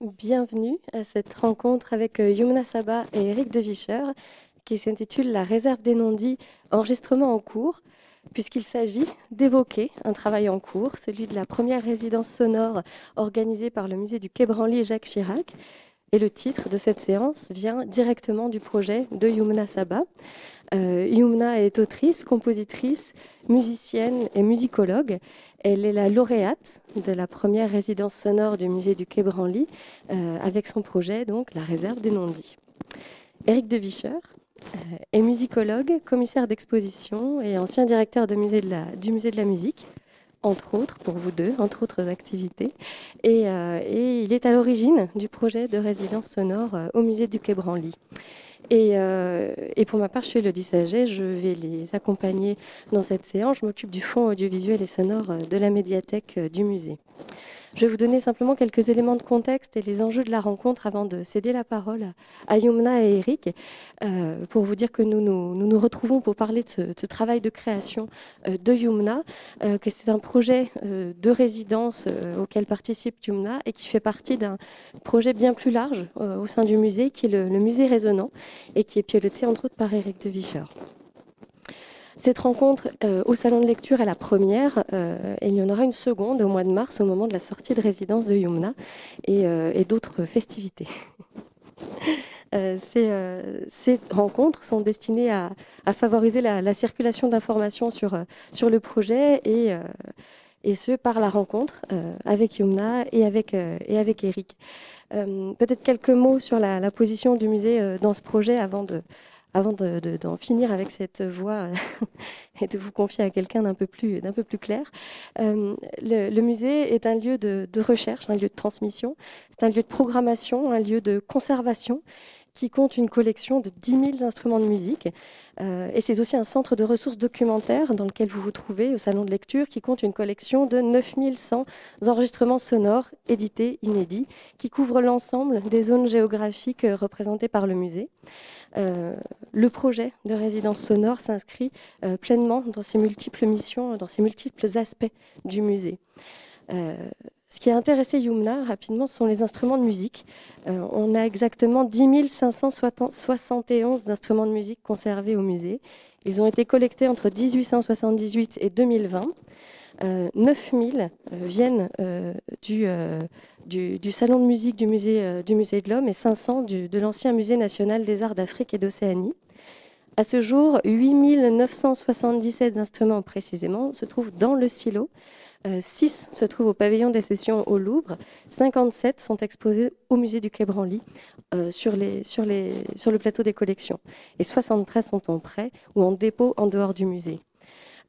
Bienvenue à cette rencontre avec euh, Yumna Saba et Eric Devicher, qui s'intitule La réserve des non-dits, enregistrement en cours, puisqu'il s'agit d'évoquer un travail en cours, celui de la première résidence sonore organisée par le musée du Quai Branly Jacques Chirac. Et le titre de cette séance vient directement du projet de Yumna Saba. Euh, Yumna est autrice, compositrice, musicienne et musicologue. Elle est la lauréate de la première résidence sonore du musée du Quai Branly euh, avec son projet donc La réserve des non-dits. Éric Devicheur euh, est musicologue, commissaire d'exposition et ancien directeur du musée de la musique entre autres, pour vous deux, entre autres activités. Et, et il est à l'origine du projet de résidence sonore au musée du Quai Branly. Euh, et, pour ma part, je suis le je vais les accompagner dans cette séance. Je m'occupe du fonds audiovisuel et sonore euh, de la médiathèque euh, du musée. Je vais vous donner simplement quelques éléments de contexte et les enjeux de la rencontre avant de céder la parole à Yumna et Eric euh, pour vous dire que nous nous, retrouvons pour parler de ce, travail de création euh, de Yumna, euh, que c'est un projet de résidence auquel participe Yumna et qui fait partie d'un projet bien plus large au sein du musée qui est le, musée résonant et qui est piloté entre autres par Eric de Vichard. Cette rencontre euh, au salon de lecture est la première euh, et il y en aura une seconde au mois de mars au moment de la sortie de résidence de Yumna et, euh, d'autres festivités. ces, rencontres sont destinées à, favoriser la, circulation d'informations sur, sur le projet et, ce, par la rencontre avec Yumna et avec, et avec Eric. Peut-être quelques mots sur la position du musée dans ce projet avant de, avant d'en finir avec cette voix euh, et de vous confier à quelqu'un d'un peu plus, peu plus clair, euh, le, musée est un lieu de, de recherche, un lieu de transmission, c'est un lieu de programmation, un lieu de conservation qui compte une collection de 10 000 instruments de musique. Euh, et c'est aussi un centre de ressources documentaires dans lequel vous vous trouvez au salon de lecture, qui compte une collection de 9 100 enregistrements sonores édités, inédits, qui couvrent l'ensemble des zones géographiques euh, représentées par le musée. Euh, le projet de résidence sonore s'inscrit pleinement dans ces multiples missions, dans ces multiples aspects du musée. Ce qui a intéressé Yumna rapidement, ce sont les instruments de musique. Euh, on a exactement 10 571 instruments de musique conservés au musée. Ils ont été collectés entre 1878 et 2020. 9 9000 viennent euh, euh, du, salon de musique du musée, de l'Homme et 500 de l'ancien musée national des arts d'Afrique et d'Océanie. À ce jour, 8977 instruments précisément se trouvent dans le silo 6 euh, se trouvent au pavillon des sessions au Louvre, 57 sont exposés au musée du Quai Branly euh, sur, le plateau des collections et 73 sont en prêt ou en dépôt en dehors du musée.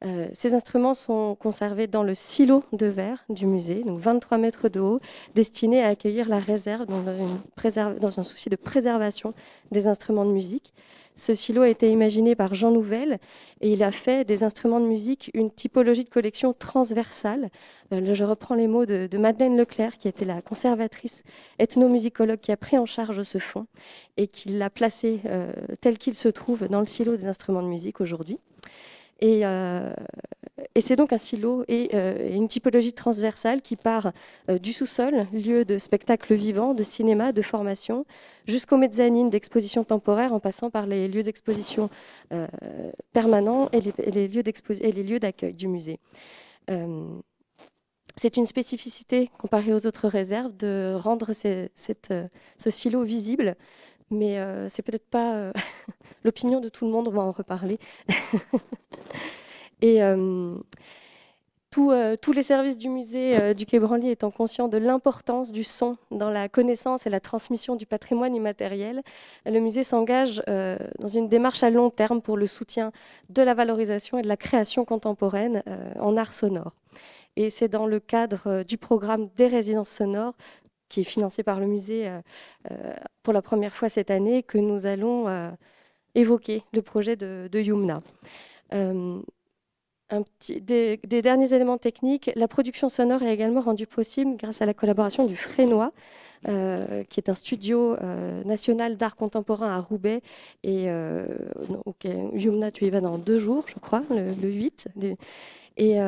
Euh, ces instruments sont conservés dans le silo de verre du musée, donc 23 mètres de haut, destiné à accueillir la réserve, dans, un souci de préservation des instruments de musique. Ce silo a été imaginé par Jean Nouvel et il a fait des instruments de musique une typologie de collection transversale. Euh, je reprends les mots de, Madeleine Leclerc, qui était la conservatrice ethnomusicologue qui a pris en charge ce fonds et qui l'a placé euh, tel qu'il se trouve dans le silo des instruments de musique aujourd'hui. Euh, et, c'est donc un silo et euh, une typologie transversale qui part euh, du sous-sol, lieu de spectacle vivant, de cinéma, de formation, jusqu'aux mezzanines d'exposition temporaire en passant par les lieux d'exposition permanents et les, lieux d'accueil du musée. c'est une spécificité comparée aux autres réserves de rendre ce silo visible mais ce euh, c'est peut-être pas euh, l'opinion de tout le monde, on va en reparler. et euh, tous les services du musée du Quai Branly étant conscients de l'importance du son dans la connaissance et la transmission du patrimoine immatériel, le musée s'engage dans une démarche à long terme pour le soutien de la valorisation et de la création contemporaine en art sonore. Et c'est dans le cadre du programme des résidences sonores qui est financé par le musée euh, euh, pour la première fois cette année, que nous allons euh, évoquer le projet de, de Yumna. Un des, derniers éléments techniques. La production sonore est également rendue possible grâce à la collaboration du Frénois, qui est un studio national d'art contemporain à Roubaix, et auquel, Yumna, tu y vas dans deux jours, je crois, le, 8. Et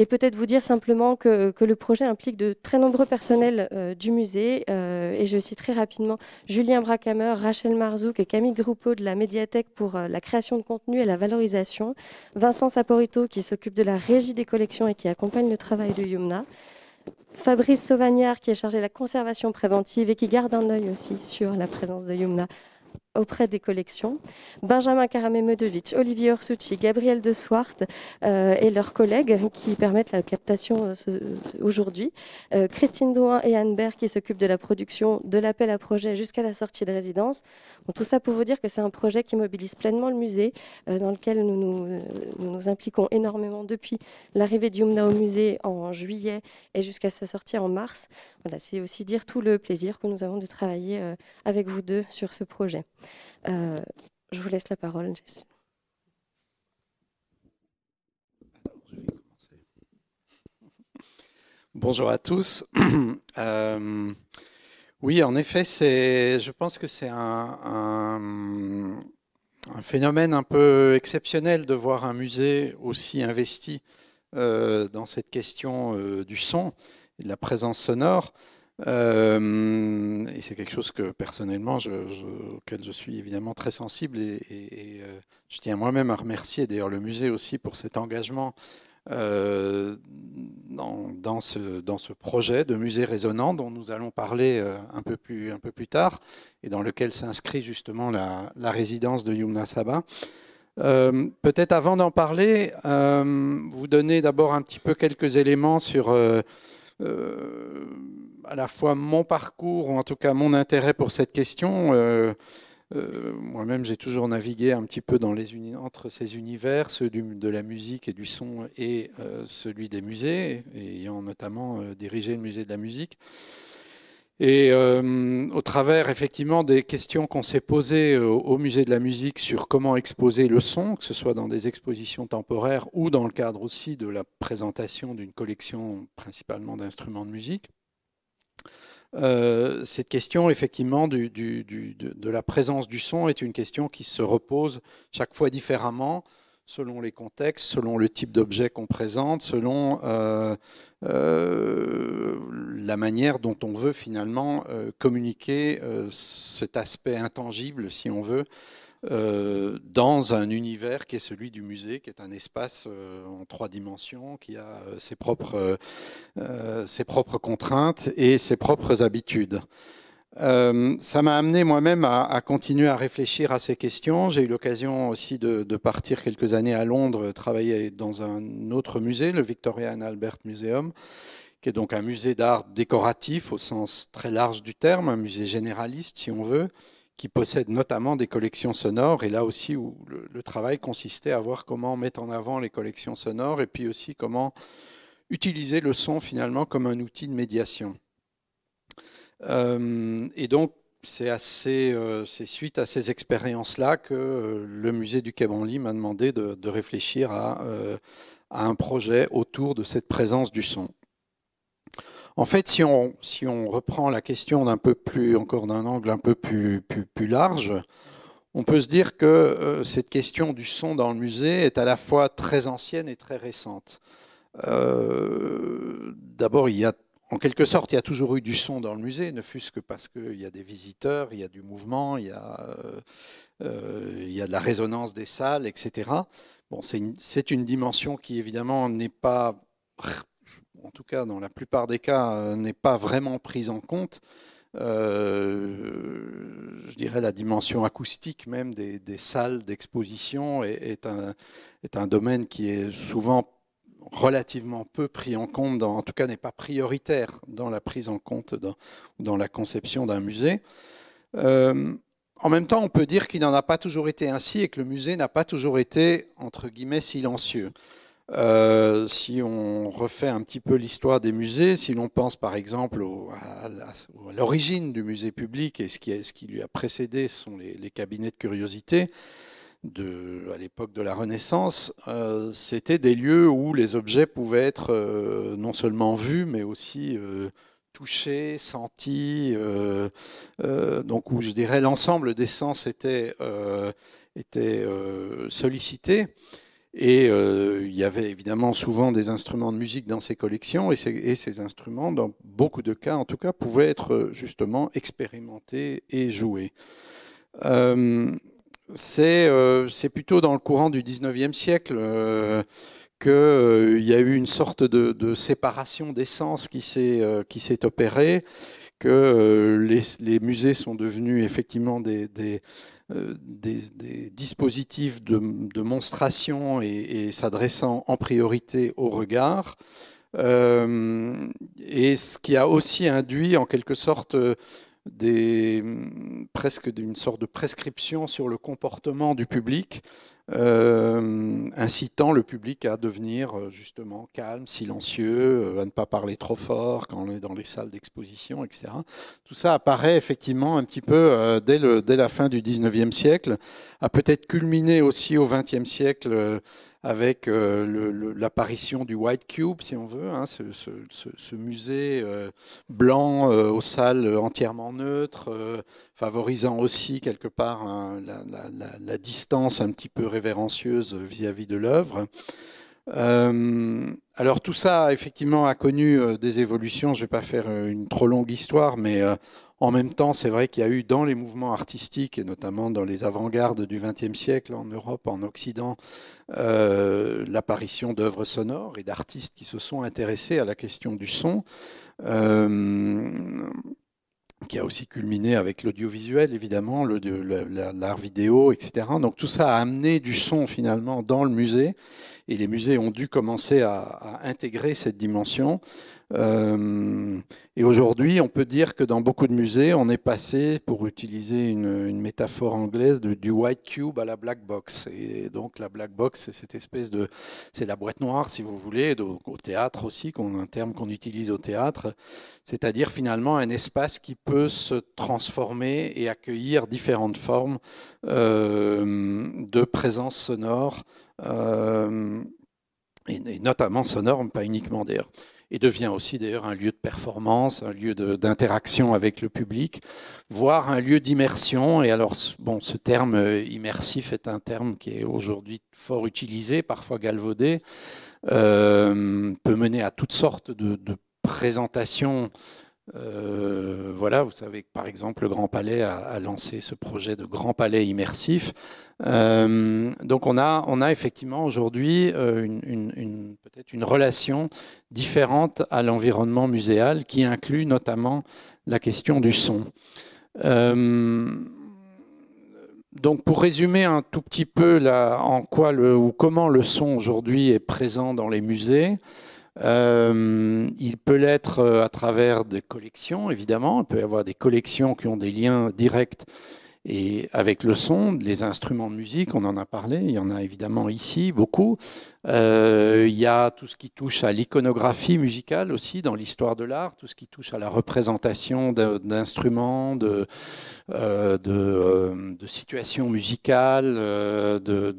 et peut-être vous dire simplement que, le projet implique de très nombreux personnels euh, du musée. Euh, et je citerai rapidement Julien Bracamer, Rachel Marzouk et Camille Groupeau de la médiathèque pour euh, la création de contenu et la valorisation. Vincent Saporito qui s'occupe de la régie des collections et qui accompagne le travail de Yumna. Fabrice Sauvagnard qui est chargé de la conservation préventive et qui garde un œil aussi sur la présence de Yumna auprès des collections, Benjamin karamé Olivier Orsucci, Gabriel de Swart euh, et leurs collègues qui permettent la captation euh, euh, aujourd'hui, Christine Douin et Anne Baird qui s'occupent de la production de l'appel à projet jusqu'à la sortie de résidence. tout ça pour vous dire que c'est un projet qui mobilise pleinement le musée, dans lequel nous nous, impliquons énormément depuis l'arrivée du au musée en juillet et jusqu'à sa sortie en mars. Voilà, c'est aussi dire tout le plaisir que nous avons de travailler avec vous deux sur ce projet. Euh, je vous laisse la parole, Bonjour à tous. Euh, oui, en effet, je pense que c'est un, phénomène un peu exceptionnel de voir un musée aussi investi euh, dans cette question du son et de la présence sonore. Euh, et c'est quelque chose que personnellement, je, je, auquel je suis évidemment très sensible et, euh, je tiens moi-même à remercier d'ailleurs le musée aussi pour cet engagement euh, dans, ce, dans, ce, projet de musée résonnant dont nous allons parler un peu plus, un peu plus tard et dans lequel s'inscrit justement la, résidence de Yumna Saba. peut-être avant d'en parler, vous donner d'abord un petit peu quelques éléments sur, euh, à la fois mon parcours, ou en tout cas mon intérêt pour cette question. Euh, euh, moi-même, j'ai toujours navigué un petit peu dans les entre ces univers, ceux de la musique et du son et celui des musées, ayant notamment dirigé le musée de la musique. Et euh, au travers effectivement des questions qu'on s'est posées euh, au, musée de la musique sur comment exposer le son, que ce soit dans des expositions temporaires ou dans le cadre aussi de la présentation d'une collection principalement d'instruments de musique, euh, cette question effectivement de, la présence du son est une question qui se repose chaque fois différemment selon les contextes, selon le type d'objet qu'on présente, selon euh, euh, la manière dont on veut finalement euh, communiquer cet aspect intangible, si on veut, dans un univers qui est celui du musée, qui est un espace en trois dimensions, qui a ses propres, ses propres contraintes et ses propres habitudes. Euh, ça m'a amené moi-même à, continuer à réfléchir à ces questions. J'ai eu l'occasion aussi de, partir quelques années à Londres, euh, travailler dans un autre musée, le Victorian Albert Museum, qui est donc un musée d'art décoratif au sens très large du terme, un musée généraliste si on veut, qui possède notamment des collections sonores, et là aussi où le travail consistait à voir comment mettre en avant les collections sonores, et puis aussi comment utiliser le son finalement comme un outil de médiation. Euh, et donc, euh, c'est suite à ces expériences-là que euh, le musée du Quai Branly m'a demandé de, réfléchir à, un projet autour de cette présence du son. En fait, si on, si on reprend la question d'un peu plus, encore d'un angle un peu plus, plus, plus, large, on peut se dire que cette question du son dans le musée est à la fois très ancienne et très récente. D'abord, il y a en quelque sorte, il y a toujours eu du son dans le musée, ne fût-ce que parce qu'il y a des visiteurs, il y a du mouvement, il y a, euh, euh, il y de la résonance des salles, etc. Bon, c'est une, dimension qui, évidemment, n'est pas, en tout cas dans la plupart des cas, euh, n'est pas vraiment prise en compte. je dirais la dimension acoustique même des, salles d'exposition est, est, un, est un domaine qui est souvent relativement peu pris en compte, en tout cas n'est pas prioritaire dans la prise en compte dans, dans la conception d'un musée. Euh, en même temps, on peut dire qu'il n'en a pas toujours été ainsi et que le musée n'a pas toujours été, entre guillemets, silencieux. Euh, si on refait un petit peu l'histoire des musées, si l'on pense par exemple à, l'origine du musée public et ce qui, ce qui, lui a précédé sont les, les cabinets de curiosité, de, à l'époque de la Renaissance, euh, c'était des lieux où les objets pouvaient être euh, non seulement vus, mais aussi euh, touchés, sentis. donc où je dirais l'ensemble des sens était, était sollicité. Et il y avait évidemment souvent des instruments de musique dans ces collections, et ces, instruments, dans beaucoup de cas en tout cas, pouvaient être justement expérimentés et joués. Euh, c'est plutôt dans le courant du 19e siècle euh, qu'il euh, y a eu une sorte de, séparation des sens qui s'est opérée, que les, musées sont devenus effectivement des, dispositifs de, monstration et s'adressant en priorité au regard. et ce qui a aussi induit en quelque sorte des, mm, presque d'une sorte de prescription sur le comportement du public euh, incitant le public à devenir euh, justement calme, silencieux, euh, à ne pas parler trop fort quand on est dans les salles d'exposition, etc. Tout ça apparaît effectivement un petit peu dès, dès la fin du 19e siècle, a peut-être culminé aussi au 20e siècle avec l'apparition du White Cube, si on veut, hein, ce, musée blanc aux salles entièrement neutres, favorisant aussi quelque part hein, la, distance un petit peu révolutionnaire vis-à-vis de l'œuvre. Euh, alors tout ça, effectivement, a connu euh, des évolutions. Je ne vais pas faire euh, une trop longue histoire, mais en même temps, c'est vrai qu'il y a eu dans les mouvements artistiques, et notamment dans les avant-gardes du XXe siècle, en Europe, en Occident, l'apparition d'œuvres sonores et d'artistes qui se sont intéressés à la question du son qui a aussi culminé avec l'audiovisuel, évidemment, l'art vidéo, etc. Donc tout ça a amené du son finalement dans le musée, et les musées ont dû commencer à, intégrer cette dimension. Euh, et aujourd'hui, on peut dire que dans beaucoup de musées, on est passé, pour utiliser une, métaphore anglaise, de, du white cube à la black box. Et donc la black box, c'est cette espèce de, c'est la boîte noire, si vous voulez, au théâtre aussi, un terme qu'on utilise au théâtre, c'est-à-dire finalement un espace qui peut se transformer et accueillir différentes formes euh, de présence sonore. Euh, et, et notamment sonore, mais pas uniquement d'ailleurs et devient aussi d'ailleurs un lieu de performance, un lieu d'interaction avec le public, voire un lieu d'immersion. Et alors, bon, ce terme euh, immersif est un terme qui est aujourd'hui fort utilisé, parfois galvaudé, euh, peut mener à toutes sortes de présentations euh, voilà, vous savez que par exemple le Grand Palais a, lancé ce projet de Grand Palais immersif. Euh, donc on a, effectivement aujourd'hui euh, une, peut-être une relation différente à l'environnement muséal qui inclut notamment la question du son. donc pour résumer un tout petit peu là, en quoi ou comment le son aujourd'hui est présent dans les musées, euh, il peut l'être euh, à travers des collections, évidemment. Il peut y avoir des collections qui ont des liens directs et avec le son, les instruments de musique, on en a parlé, il y en a évidemment ici beaucoup. Euh, il y a tout ce qui touche à l'iconographie musicale aussi dans l'histoire de l'art, tout ce qui touche à la représentation d'instruments, de, euh, euh, de, situations musicales, de,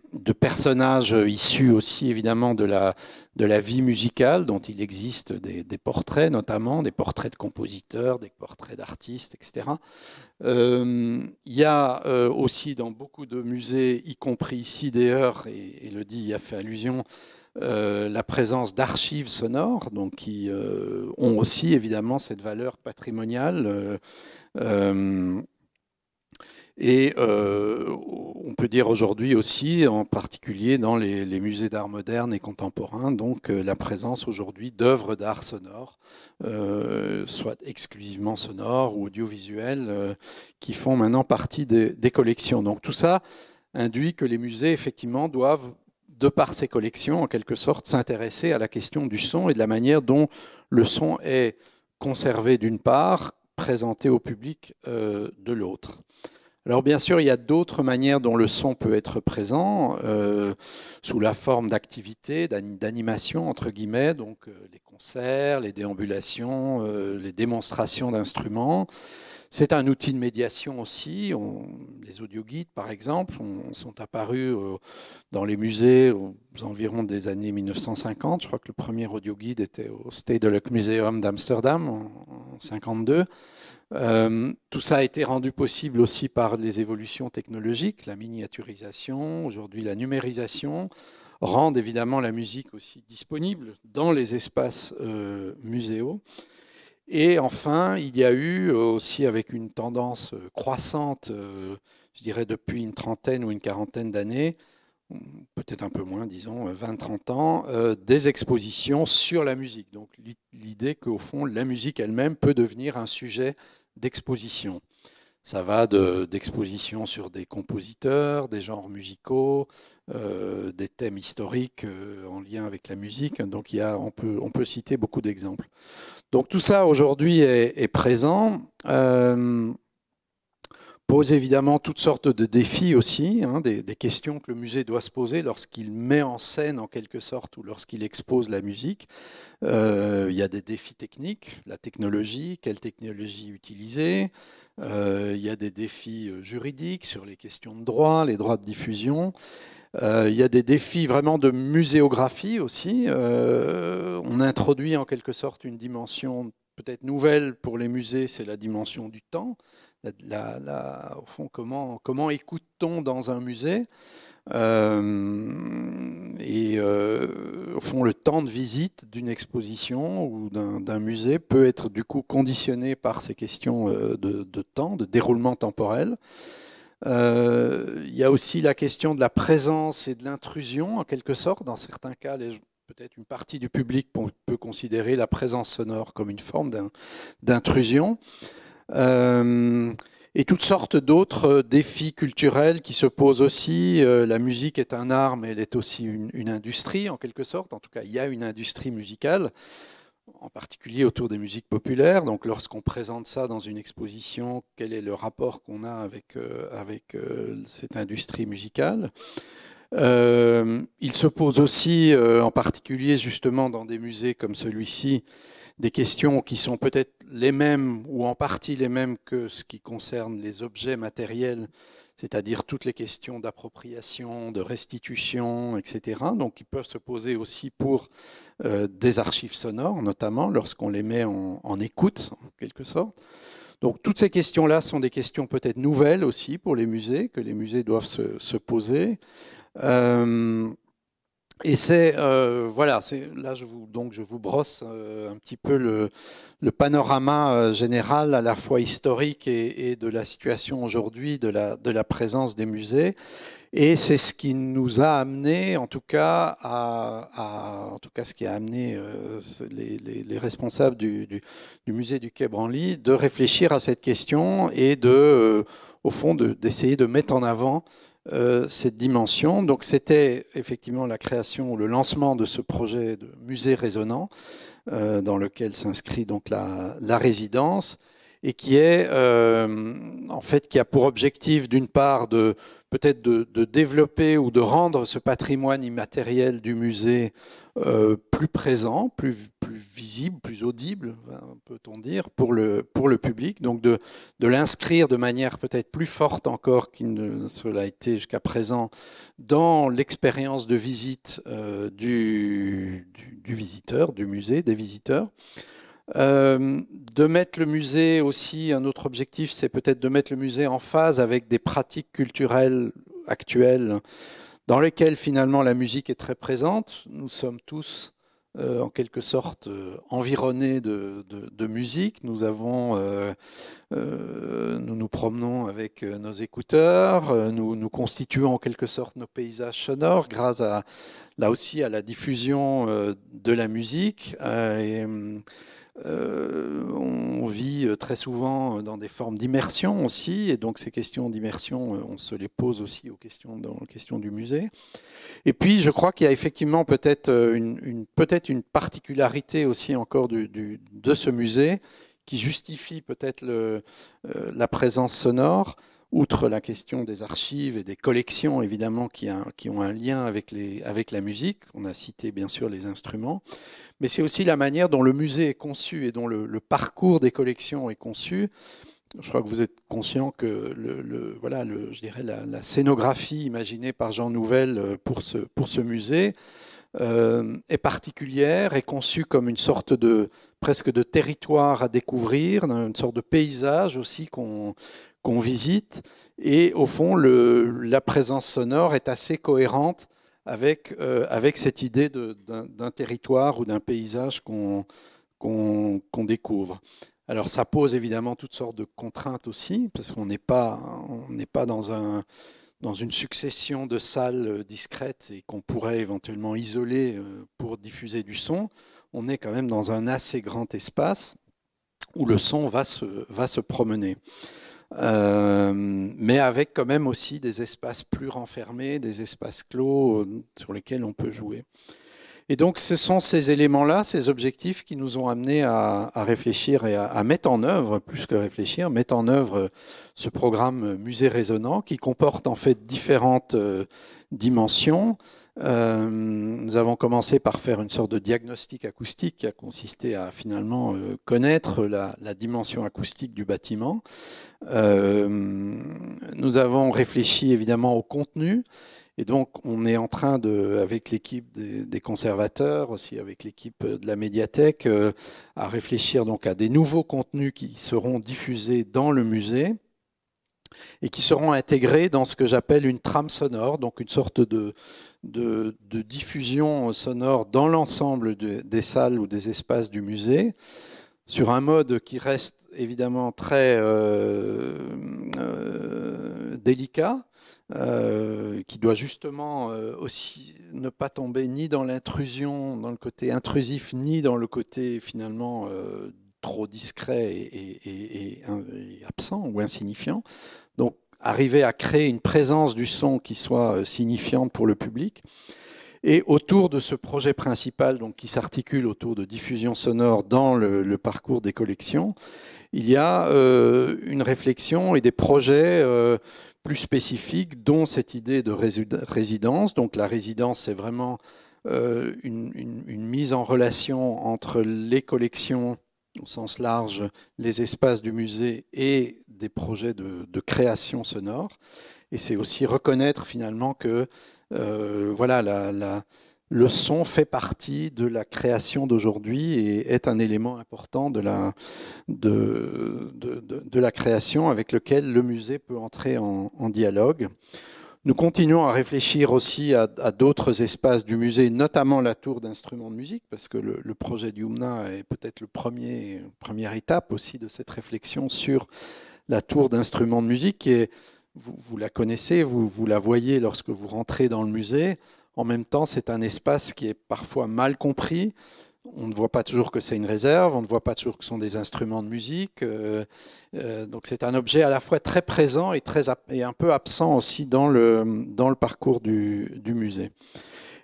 de, personnages issus aussi évidemment de la, de la vie musicale, dont il existe des, des portraits notamment, des portraits de compositeurs, des portraits d'artistes, etc. Euh, il y a euh, aussi dans beaucoup de musées, y compris ici d'ailleurs, et Elodie y a fait allusion, euh, la présence d'archives sonores, donc qui ont aussi évidemment cette valeur patrimoniale. Et euh, on peut dire aujourd'hui aussi, en particulier dans les, musées d'art moderne et contemporain, donc euh, la présence aujourd'hui d'œuvres d'art sonore, euh, soit exclusivement sonores ou audiovisuelles, qui font maintenant partie des, collections. Donc tout ça induit que les musées, effectivement, doivent, de par ces collections, en quelque sorte, s'intéresser à la question du son et de la manière dont le son est conservé d'une part, présenté au public de l'autre. Alors bien sûr, il y a d'autres manières dont le son peut être présent, euh, sous la forme d'activités, d'animations, entre guillemets, donc euh, les concerts, les déambulations, euh, les démonstrations d'instruments. C'est un outil de médiation aussi. On, les audioguides, par exemple, sont apparus dans les musées aux environs des années 1950. Je crois que le premier audioguide était au Stedelijk Museum d'Amsterdam en 1952. Euh, tout ça a été rendu possible aussi par les évolutions technologiques, la miniaturisation, aujourd'hui la numérisation, rendent évidemment la musique aussi disponible dans les espaces euh, muséaux. Et enfin, il y a eu aussi avec une tendance euh, croissante, je dirais depuis une trentaine ou une quarantaine d'années, peut-être un peu moins, disons 20-30 ans, des expositions sur la musique. Donc l'idée qu'au fond, la musique elle-même peut devenir un sujet d'exposition. Ça va d'expositions sur des compositeurs, des genres musicaux, euh, des thèmes historiques euh, en lien avec la musique. Donc il on, peut, on peut citer beaucoup d'exemples. Donc tout ça aujourd'hui est, présent. Euh, pose évidemment toutes sortes de défis aussi, hein, des, questions que le musée doit se poser lorsqu'il met en scène en quelque sorte ou lorsqu'il expose la musique. Euh, il y a des défis techniques, la technologie, quelle technologie utiliser. Euh, il y a des défis euh, juridiques sur les questions de droit, les droits de diffusion. il y a des défis vraiment de muséographie aussi. on introduit en quelque sorte une dimension peut-être nouvelle pour les musées, c'est la dimension du temps la, la, au fond, comment, comment écoute-t-on dans un musée euh, et euh, au fond, le temps de visite d'une exposition ou d'un musée peut être du coup conditionné par ces questions euh, de, temps, de déroulement temporel. il y a aussi la question de la présence et de l'intrusion, en quelque sorte. Dans certains cas, peut-être une partie du public peut considérer la présence sonore comme une forme d'intrusion. Euh, et toutes sortes d'autres euh, défis culturels qui se posent aussi. Euh, la musique est un art, mais elle est aussi une, industrie, en quelque sorte. En tout cas, il y a une industrie musicale, en particulier autour des musiques populaires. Donc lorsqu'on présente ça dans une exposition, quel est le rapport qu'on a avec, avec cette industrie musicale Il se pose aussi, en particulier justement dans des musées comme celui-ci, des questions qui sont peut-être les mêmes ou en partie les mêmes que ce qui concerne les objets matériels, c'est-à-dire toutes les questions d'appropriation, de restitution, etc., donc qui peuvent se poser aussi pour euh, des archives sonores, notamment lorsqu'on les met en, écoute, en quelque sorte. Donc toutes ces questions-là sont des questions peut-être nouvelles aussi pour les musées, que les musées doivent se, poser. Euh, et c'est euh, voilà, c'est là je vous donc je vous brosse euh, un petit peu le, le panorama euh, général à la fois historique et, et de la situation aujourd'hui de la de la présence des musées. Et c'est ce qui nous a amené, en tout cas, à, à en tout cas ce qui a amené euh, les, les, les, responsables du, du, du, musée du Quai Branly de réfléchir à cette question et de au fond d'essayer de, mettre en avant euh, cette dimension. Donc c'était effectivement la création, ou le lancement de ce projet de musée résonnant euh, dans lequel s'inscrit donc la, résidence et qui est euh, en fait qui a pour objectif d'une part de peut-être de, de, développer ou de rendre ce patrimoine immatériel du musée plus présent, plus visible, plus audible, hein, peut-on dire, pour le, pour le public. Donc de, l'inscrire de manière peut-être plus forte encore qu'il ne cela été jusqu'à présent dans l'expérience de visite euh, du, du, visiteur, du musée, des visiteurs. Euh, de mettre le musée aussi, un autre objectif, c'est peut-être de mettre le musée en phase avec des pratiques culturelles actuelles dans lesquelles finalement la musique est très présente. Nous sommes tous euh, en quelque sorte euh, environnés de, musique. Nous avons, euh, nous nous promenons avec nos écouteurs, nous, nous constituons en quelque sorte nos paysages sonores grâce à, là aussi à la diffusion de la musique. on vit très souvent dans des formes d'immersion aussi, et donc ces questions d'immersion, on se les pose aussi aux questions, dans questions du musée. Et puis, je crois qu'il y a effectivement peut-être euh, une, peut une particularité aussi encore de ce musée qui justifie peut-être euh, la présence sonore, outre la question des archives et des collections, évidemment, qui, ont un lien avec, les, avec la musique. On a cité, bien sûr, les instruments. Mais c'est aussi la manière dont le musée est conçu et dont le parcours des collections est conçu je crois que vous êtes conscient que le, voilà, je dirais la, scénographie imaginée par Jean Nouvel euh, pour ce, pour ce musée euh, est particulière, est conçue comme une sorte de presque de territoire à découvrir, une sorte de paysage aussi qu'on qu'on visite. Et au fond, le, la présence sonore est assez cohérente avec, euh, avec cette idée d'un territoire ou d'un paysage qu'on qu'on découvre. Alors ça pose évidemment toutes sortes de contraintes aussi, parce qu'on n'est pas, dans, une succession de salles euh, discrètes et qu'on pourrait éventuellement isoler euh, pour diffuser du son. On est quand même dans un assez grand espace où le son va se, promener. Euh, mais avec quand même aussi des espaces plus renfermés, des espaces clos sur lesquels on peut jouer. Et donc ce sont ces éléments-là, ces objectifs qui nous ont amenés à, réfléchir et à, mettre en œuvre, plus que réfléchir, mettre en œuvre euh, ce programme Musée Résonnant qui comporte en fait différentes euh, dimensions. Euh, nous avons commencé par faire une sorte de diagnostic acoustique qui a consisté à finalement connaître la, dimension acoustique du bâtiment. nous avons réfléchi évidemment au contenu et donc, on est en train de, avec l'équipe des, conservateurs, aussi avec l'équipe euh, de la médiathèque, euh, à réfléchir donc à des nouveaux contenus qui seront diffusés dans le musée et qui seront intégrés dans ce que j'appelle une trame sonore, donc une sorte de, diffusion sonore dans l'ensemble des salles ou des espaces du musée, sur un mode qui reste évidemment très euh, délicat, euh, qui doit justement euh, aussi ne pas tomber ni dans l'intrusion, dans le côté intrusif, ni dans le côté finalement euh, trop discret et, absent ou insignifiant. Donc arriver à créer une présence du son qui soit signifiante pour le public. Et autour de ce projet principal, donc qui s'articule autour de diffusion sonore dans le, parcours des collections, il y a une réflexion et des projets plus spécifiques, dont cette idée de résidence. Donc la résidence, c'est vraiment euh, une, mise en relation entre les collections au sens large, les espaces du musée et des projets de, création sonore. Et c'est aussi reconnaître finalement que euh, voilà la, la le son fait partie de la création d'aujourd'hui et est un élément important de la, création avec lequel le musée peut entrer en, dialogue. Nous continuons à réfléchir aussi à, d'autres espaces du musée, notamment la tour d'instruments de musique, parce que le, projet du est peut-être le première étape aussi de cette réflexion sur la tour d'instruments de musique. Et vous, vous la connaissez, vous, vous la voyez lorsque vous rentrez dans le musée. En même temps, c'est un espace qui est parfois mal compris. On ne voit pas toujours que c'est une réserve, on ne voit pas toujours que ce sont des instruments de musique. Euh, euh, donc c'est un objet à la fois très présent et, très, et un peu absent aussi dans le, dans le parcours du, du musée.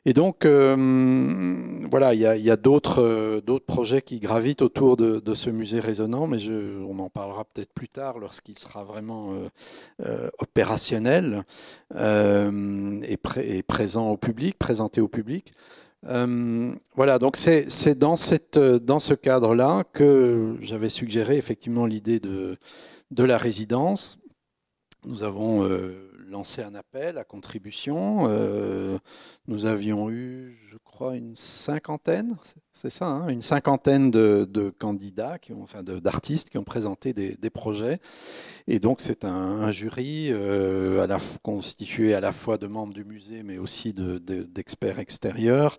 Et donc, euh, voilà, il y a, euh, d'autres projets qui gravitent autour de, ce musée résonnant, mais on en parlera peut-être plus tard lorsqu'il sera vraiment euh, opérationnel et, présent au public, présenté au public. voilà, donc c'est dans, ce cadre-là que j'avais suggéré effectivement l'idée de, de la résidence. Nous avons lancé un appel à contribution. Euh, nous avions eu, je crois, une cinquantaine, c'est ça, hein, une cinquantaine de, candidats, qui ont, enfin d'artistes qui ont présenté des, projets. Et donc c'est un, jury euh, à la, constitué à la fois de membres du musée, mais aussi d'experts extérieurs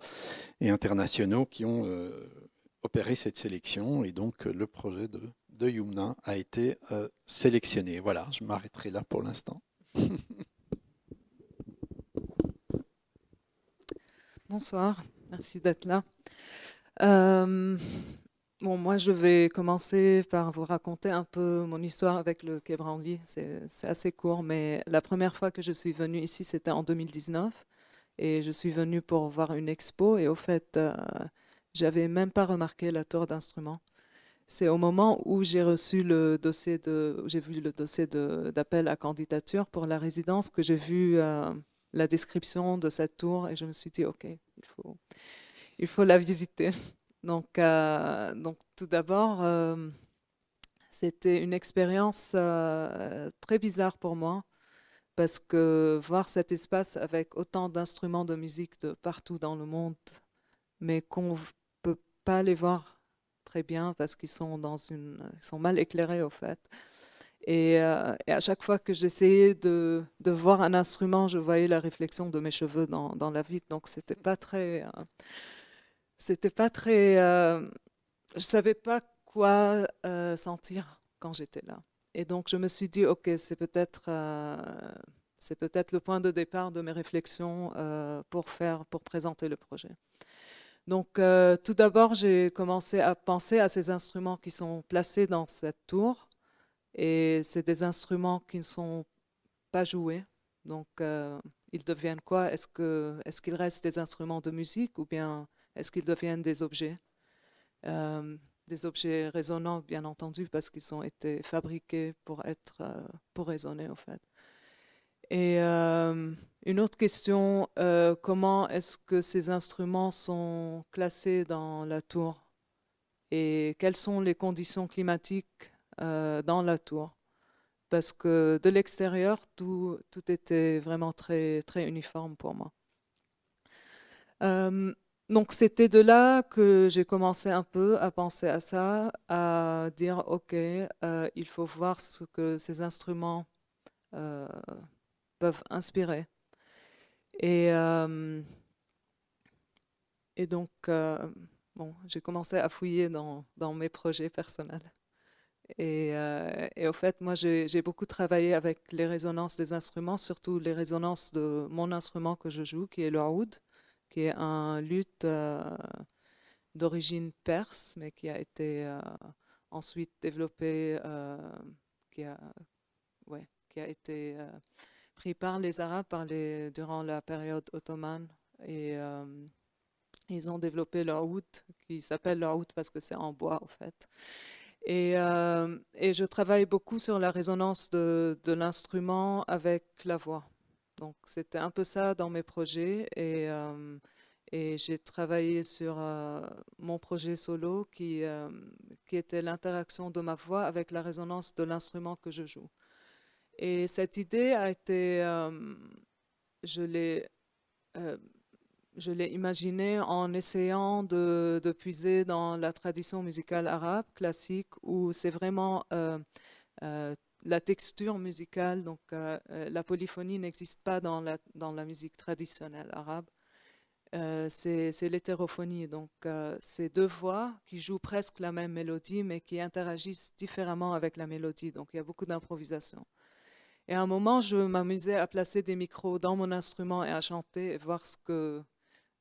et internationaux qui ont euh, opéré cette sélection. Et donc le projet de de Yumna a été sélectionné. Voilà, je m'arrêterai là pour l'instant. Bonsoir, merci d'être là. Euh, bon, moi, je vais commencer par vous raconter un peu mon histoire avec le Quai C'est assez court, mais la première fois que je suis venue ici, c'était en 2019. Et je suis venue pour voir une expo. Et au fait, euh, j'avais même pas remarqué la tour d'instruments c'est au moment où j'ai reçu le dossier de, j'ai vu le dossier d'appel à candidature pour la résidence que j'ai vu euh, la description de cette tour et je me suis dit ok, il faut, il faut la visiter. Donc, euh, donc tout d'abord, euh, c'était une expérience très bizarre pour moi parce que voir cet espace avec autant d'instruments de musique de partout dans le monde, mais qu'on peut pas les voir très bien parce qu'ils sont, dans une, ils sont mal éclairés au fait. Euh, et, à chaque fois que j'essayais de, de, voir un instrument, je voyais la réflexion de mes cheveux dans, dans la vitre. Donc c'était pas très, euh, c'était pas très, euh, je savais pas quoi sentir quand j'étais là. Et donc je me suis dit, ok, c'est peut-être, c'est peut-être le point de départ de mes réflexions pour faire, pour présenter le projet. Donc euh, tout d'abord, j'ai commencé à penser à ces instruments qui sont placés dans cette tour. Et c'est des instruments qui ne sont pas joués. Donc euh, ils deviennent quoi Est-ce qu'ils restent des instruments de musique ou bien est-ce qu'ils deviennent des objets euh, Des objets résonnants, bien entendu, parce qu'ils ont été fabriqués pour, être, pour résonner, en fait. Et euh, une autre question, euh, comment est-ce que ces instruments sont classés dans la tour et quelles sont les conditions climatiques euh, dans la tour Parce que de l'extérieur, tout, tout, était vraiment très, très uniforme pour moi. donc c'était de là que j'ai commencé un peu à penser à ça, à dire, OK, il faut voir ce que ces instruments peuvent inspirer. Et, euh, et donc, euh, bon, j'ai commencé à fouiller dans, dans, mes projets personnels. Et, euh, et au fait, moi, j'ai beaucoup travaillé avec les résonances des instruments, surtout les résonances de mon instrument que je joue, qui est le oud, qui est un luth d'origine perse, mais qui a été ensuite développé, qui a, ouais, qui a été pris par les Arabes durant la période ottomane. Et euh, ils ont développé leur route, qui s'appelle leur route parce que c'est en bois, en fait. Et, euh, je travaille beaucoup sur la résonance de, l'instrument avec la voix. Donc c'était un peu ça dans mes projets. Et, euh, j'ai travaillé sur mon projet solo qui, qui était l'interaction de ma voix avec la résonance de l'instrument que je joue. Et cette idée a été, euh, euh, je l'ai imaginée en essayant de, puiser dans la tradition musicale arabe classique où c'est vraiment euh, la texture musicale, donc la polyphonie n'existe pas dans la, dans la musique traditionnelle arabe. c'est l'hétérophonie. Donc, c'est deux voix qui jouent presque la même mélodie, mais qui interagissent différemment avec la mélodie. Donc, il y a beaucoup d'improvisation. Et à un moment, je m'amusais à placer des micros dans mon instrument et à chanter et voir ce que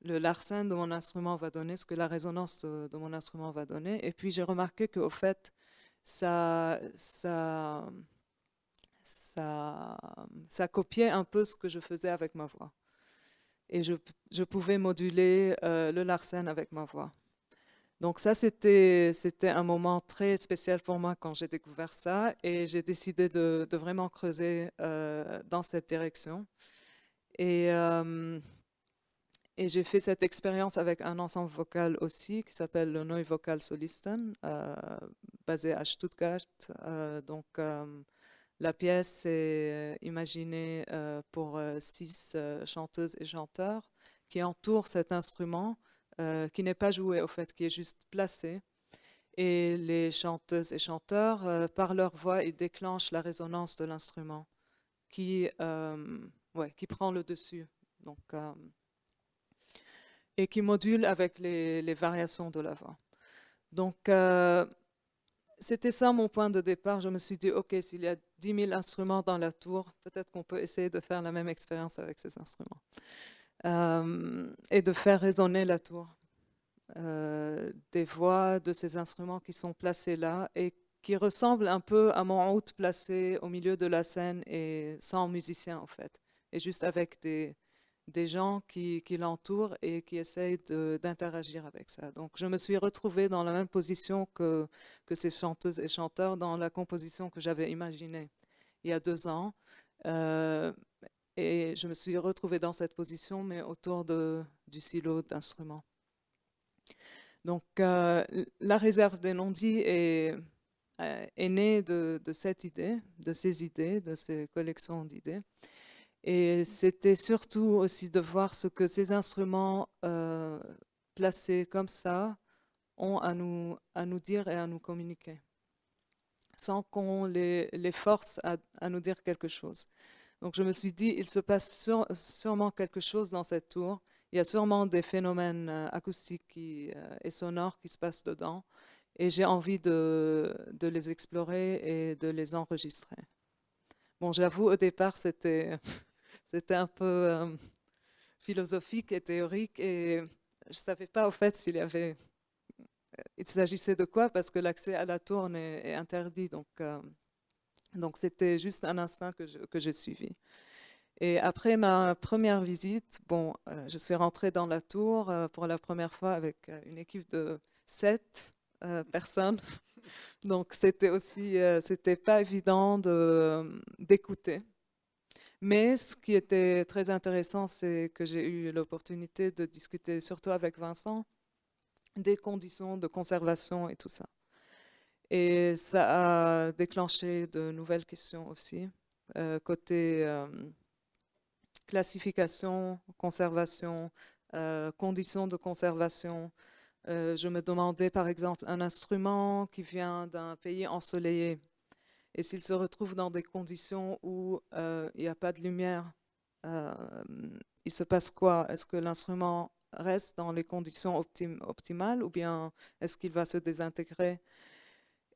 le larsen de mon instrument va donner, ce que la résonance de, mon instrument va donner. Et puis j'ai remarqué qu'au fait, ça, ça, ça, ça copiait un peu ce que je faisais avec ma voix. Et je, pouvais moduler euh, le larsen avec ma voix. Donc ça, c'était un moment très spécial pour moi quand j'ai découvert ça et j'ai décidé de, vraiment creuser euh, dans cette direction. Euh, et, j'ai fait cette expérience avec un ensemble vocal aussi qui s'appelle le Neue Vocal Solisten, euh, basé à Stuttgart. donc la pièce est imaginée pour six chanteuses et chanteurs qui entourent cet instrument euh, qui n'est pas joué, au fait, qui est juste placé. Et les chanteuses et chanteurs, euh, par leur voix, ils déclenchent la résonance de l'instrument qui, euh, ouais, qui prend le dessus. Donc, et qui module avec les, les, variations de la voix. Donc, c'était ça mon point de départ. Je me suis dit, OK, s'il y a 10 000 instruments dans la tour, peut-être qu'on peut essayer de faire la même expérience avec ces instruments. Euh, et de faire résonner la tour. Euh, des voix de ces instruments qui sont placés là et qui ressemblent un peu à mon hôte placé au milieu de la scène et sans musicien en fait, et juste avec des, des gens qui, qui l'entourent et qui essayent d'interagir avec ça. Donc je me suis retrouvée dans la même position que, que ces chanteuses et chanteurs dans la composition que j'avais imaginée il y a deux ans. Euh, et je me suis retrouvée dans cette position, mais autour de, du silo d'instruments. Donc euh, la réserve des non-dits est, euh, née de, cette idée, de ces idées, de ces collections d'idées. Et c'était surtout aussi de voir ce que ces instruments euh, placés comme ça ont à nous, à nous dire et à nous communiquer, sans qu'on les, force à, nous dire quelque chose. Donc je me suis dit, il se passe sûrement quelque chose dans cette tour. Il y a sûrement des phénomènes euh, acoustiques euh, et sonores qui se passent dedans. Et j'ai envie de, les explorer et de les enregistrer. Bon, j'avoue, au départ, c'était un peu euh, philosophique et théorique. Et je ne savais pas, au fait, s'il y avait... Il s'agissait de quoi, parce que l'accès à la tour est, interdit. Donc, donc c'était juste un instinct que j'ai suivi. Et après ma première visite, bon, euh, je suis rentrée dans la tour euh, pour la première fois avec euh, une équipe de sept personnes. Donc c'était aussi, c'était pas évident de, d'écouter. Mais ce qui était très intéressant, c'est que j'ai eu l'opportunité de discuter surtout avec Vincent des conditions de conservation et tout ça. Et ça a déclenché de nouvelles questions aussi, euh, côté euh, classification, conservation, euh, conditions de conservation. je me demandais par exemple un instrument qui vient d'un pays ensoleillé et s'il se retrouve dans des conditions où il n'y a pas de lumière, il se passe quoi Est-ce que l'instrument reste dans les conditions optimales ou bien est-ce qu'il va se désintégrer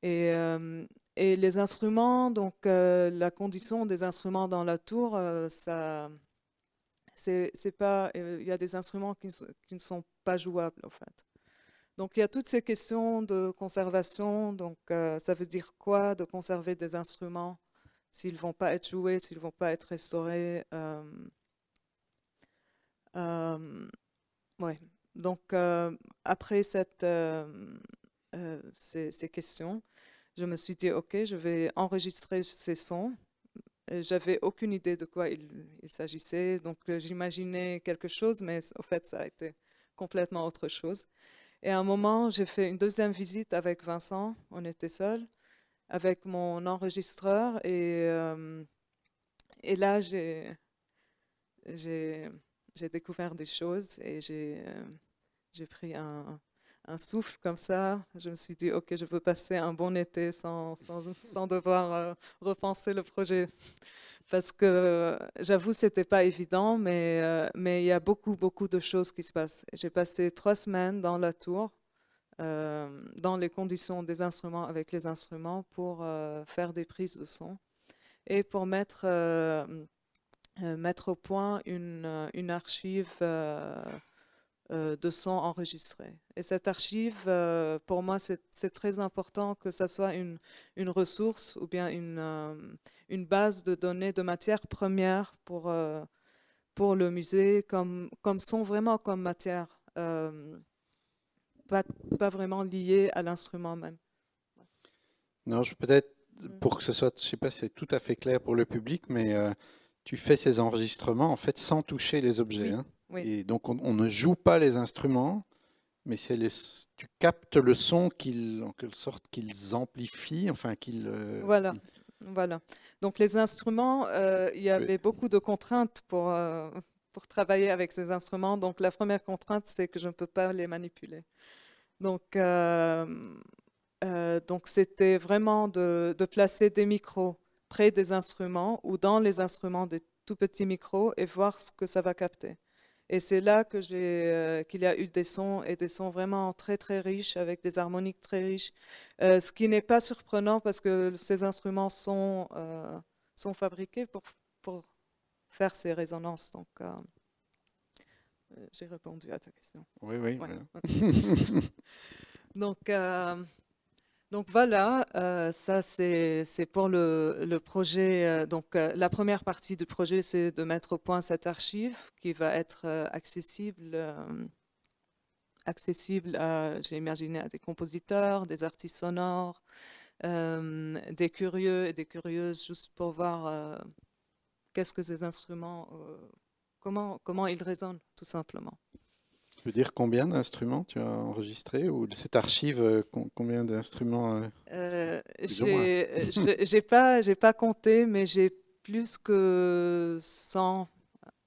et, euh, et les instruments, donc euh, la condition des instruments dans la tour, euh, ça, c'est pas, il y a des instruments qui, ne sont pas jouables en fait. Donc il y a toutes ces questions de conservation. Donc ça veut dire quoi de conserver des instruments s'ils vont pas être joués, s'ils vont pas être restaurés. Euh, ouais. Donc après cette euh, ces, questions. Je me suis dit, OK, je vais enregistrer ces sons. J'avais aucune idée de quoi il, s'agissait, donc euh, j'imaginais quelque chose, mais au fait, ça a été complètement autre chose. Et à un moment, j'ai fait une deuxième visite avec Vincent, on était seuls, avec mon enregistreur, et, euh, et là, j'ai découvert des choses et j'ai pris un, un souffle comme ça, je me suis dit, OK, je peux passer un bon été sans, sans, devoir euh, repenser le projet. Parce que j'avoue, ce n'était pas évident, mais euh, mais il y a beaucoup, beaucoup de choses qui se passent. J'ai passé trois semaines dans la tour, euh, dans les conditions des instruments, avec les instruments, pour faire des prises de son et pour mettre, mettre au point une, une archive euh, de son enregistrés. Et cette archive, euh, pour moi, c'est très important que ça soit une, ressource ou bien une, euh, une, base de données, de matière première pour, pour le musée, comme, comme sont vraiment comme matière, pas, vraiment liée à l'instrument même. Non, je peut-être, mm. pour que ce soit, je ne sais pas c'est tout à fait clair pour le public, mais tu fais ces enregistrements en fait sans toucher les objets. Hein. Et donc on, ne joue pas les instruments, mais c'est tu captes le son qu'ils, en quelque sorte, qu'ils amplifient, enfin qu'ils. Euh, voilà. Voilà. Donc les instruments, euh, il y avait beaucoup de contraintes pour, euh, pour travailler avec ces instruments. Donc la première contrainte, c'est que je ne peux pas les manipuler. Donc c'était vraiment de, de, placer des micros près des instruments ou dans les instruments des tout petits micros et voir ce que ça va capter. Et c'est là que j'ai, euh, qu'il y a eu des sons et des sons vraiment très très riches avec des harmoniques très riches. Euh, ce qui n'est pas surprenant parce que ces instruments sont, euh, sont fabriqués pour, pour faire ces résonances. Donc, j'ai répondu à ta question. Oui, oui. Donc, donc voilà, euh, ça c'est pour le, projet. Euh, donc euh, la première partie du projet, c'est de mettre au point cette archive qui va être accessible, accessible à, j'ai imaginé, à des compositeurs, des artistes sonores, des curieux et des curieuses, juste pour voir qu'est-ce que ces instruments, comment, comment ils résonnent, tout simplement. Tu veux dire combien d'instruments tu as enregistrés ou de cette archive, euh, combien d'instruments euh, euh, euh J'ai pas, j'ai pas compté, mais j'ai plus que 100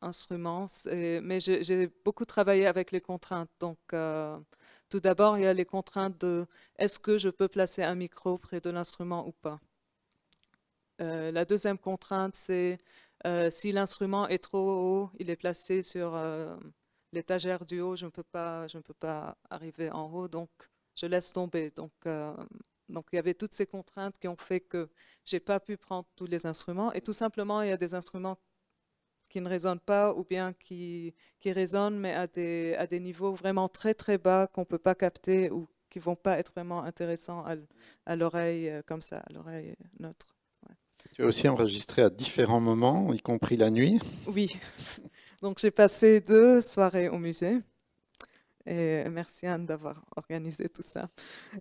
instruments. Mais j'ai beaucoup travaillé avec les contraintes. Donc, tout d'abord, il y a les contraintes de est-ce que je peux placer un micro près de l'instrument ou pas. la deuxième contrainte, c'est si l'instrument est trop haut, il est placé sur l'étagère du haut, je ne peux pas, je ne peux pas arriver en haut, donc je laisse tomber. Donc, euh, donc il y avait toutes ces contraintes qui ont fait que j'ai pas pu prendre tous les instruments. Et tout simplement, il y a des instruments qui ne résonnent pas ou bien qui, qui résonnent, mais à des, à des niveaux vraiment très très bas qu'on peut pas capter ou qui vont pas être vraiment intéressants à, l'oreille euh, comme ça, à l'oreille neutre. Tu as aussi enregistré à différents moments, y compris la nuit. Oui. Donc j'ai passé deux soirées au musée. Et merci Anne d'avoir organisé tout ça.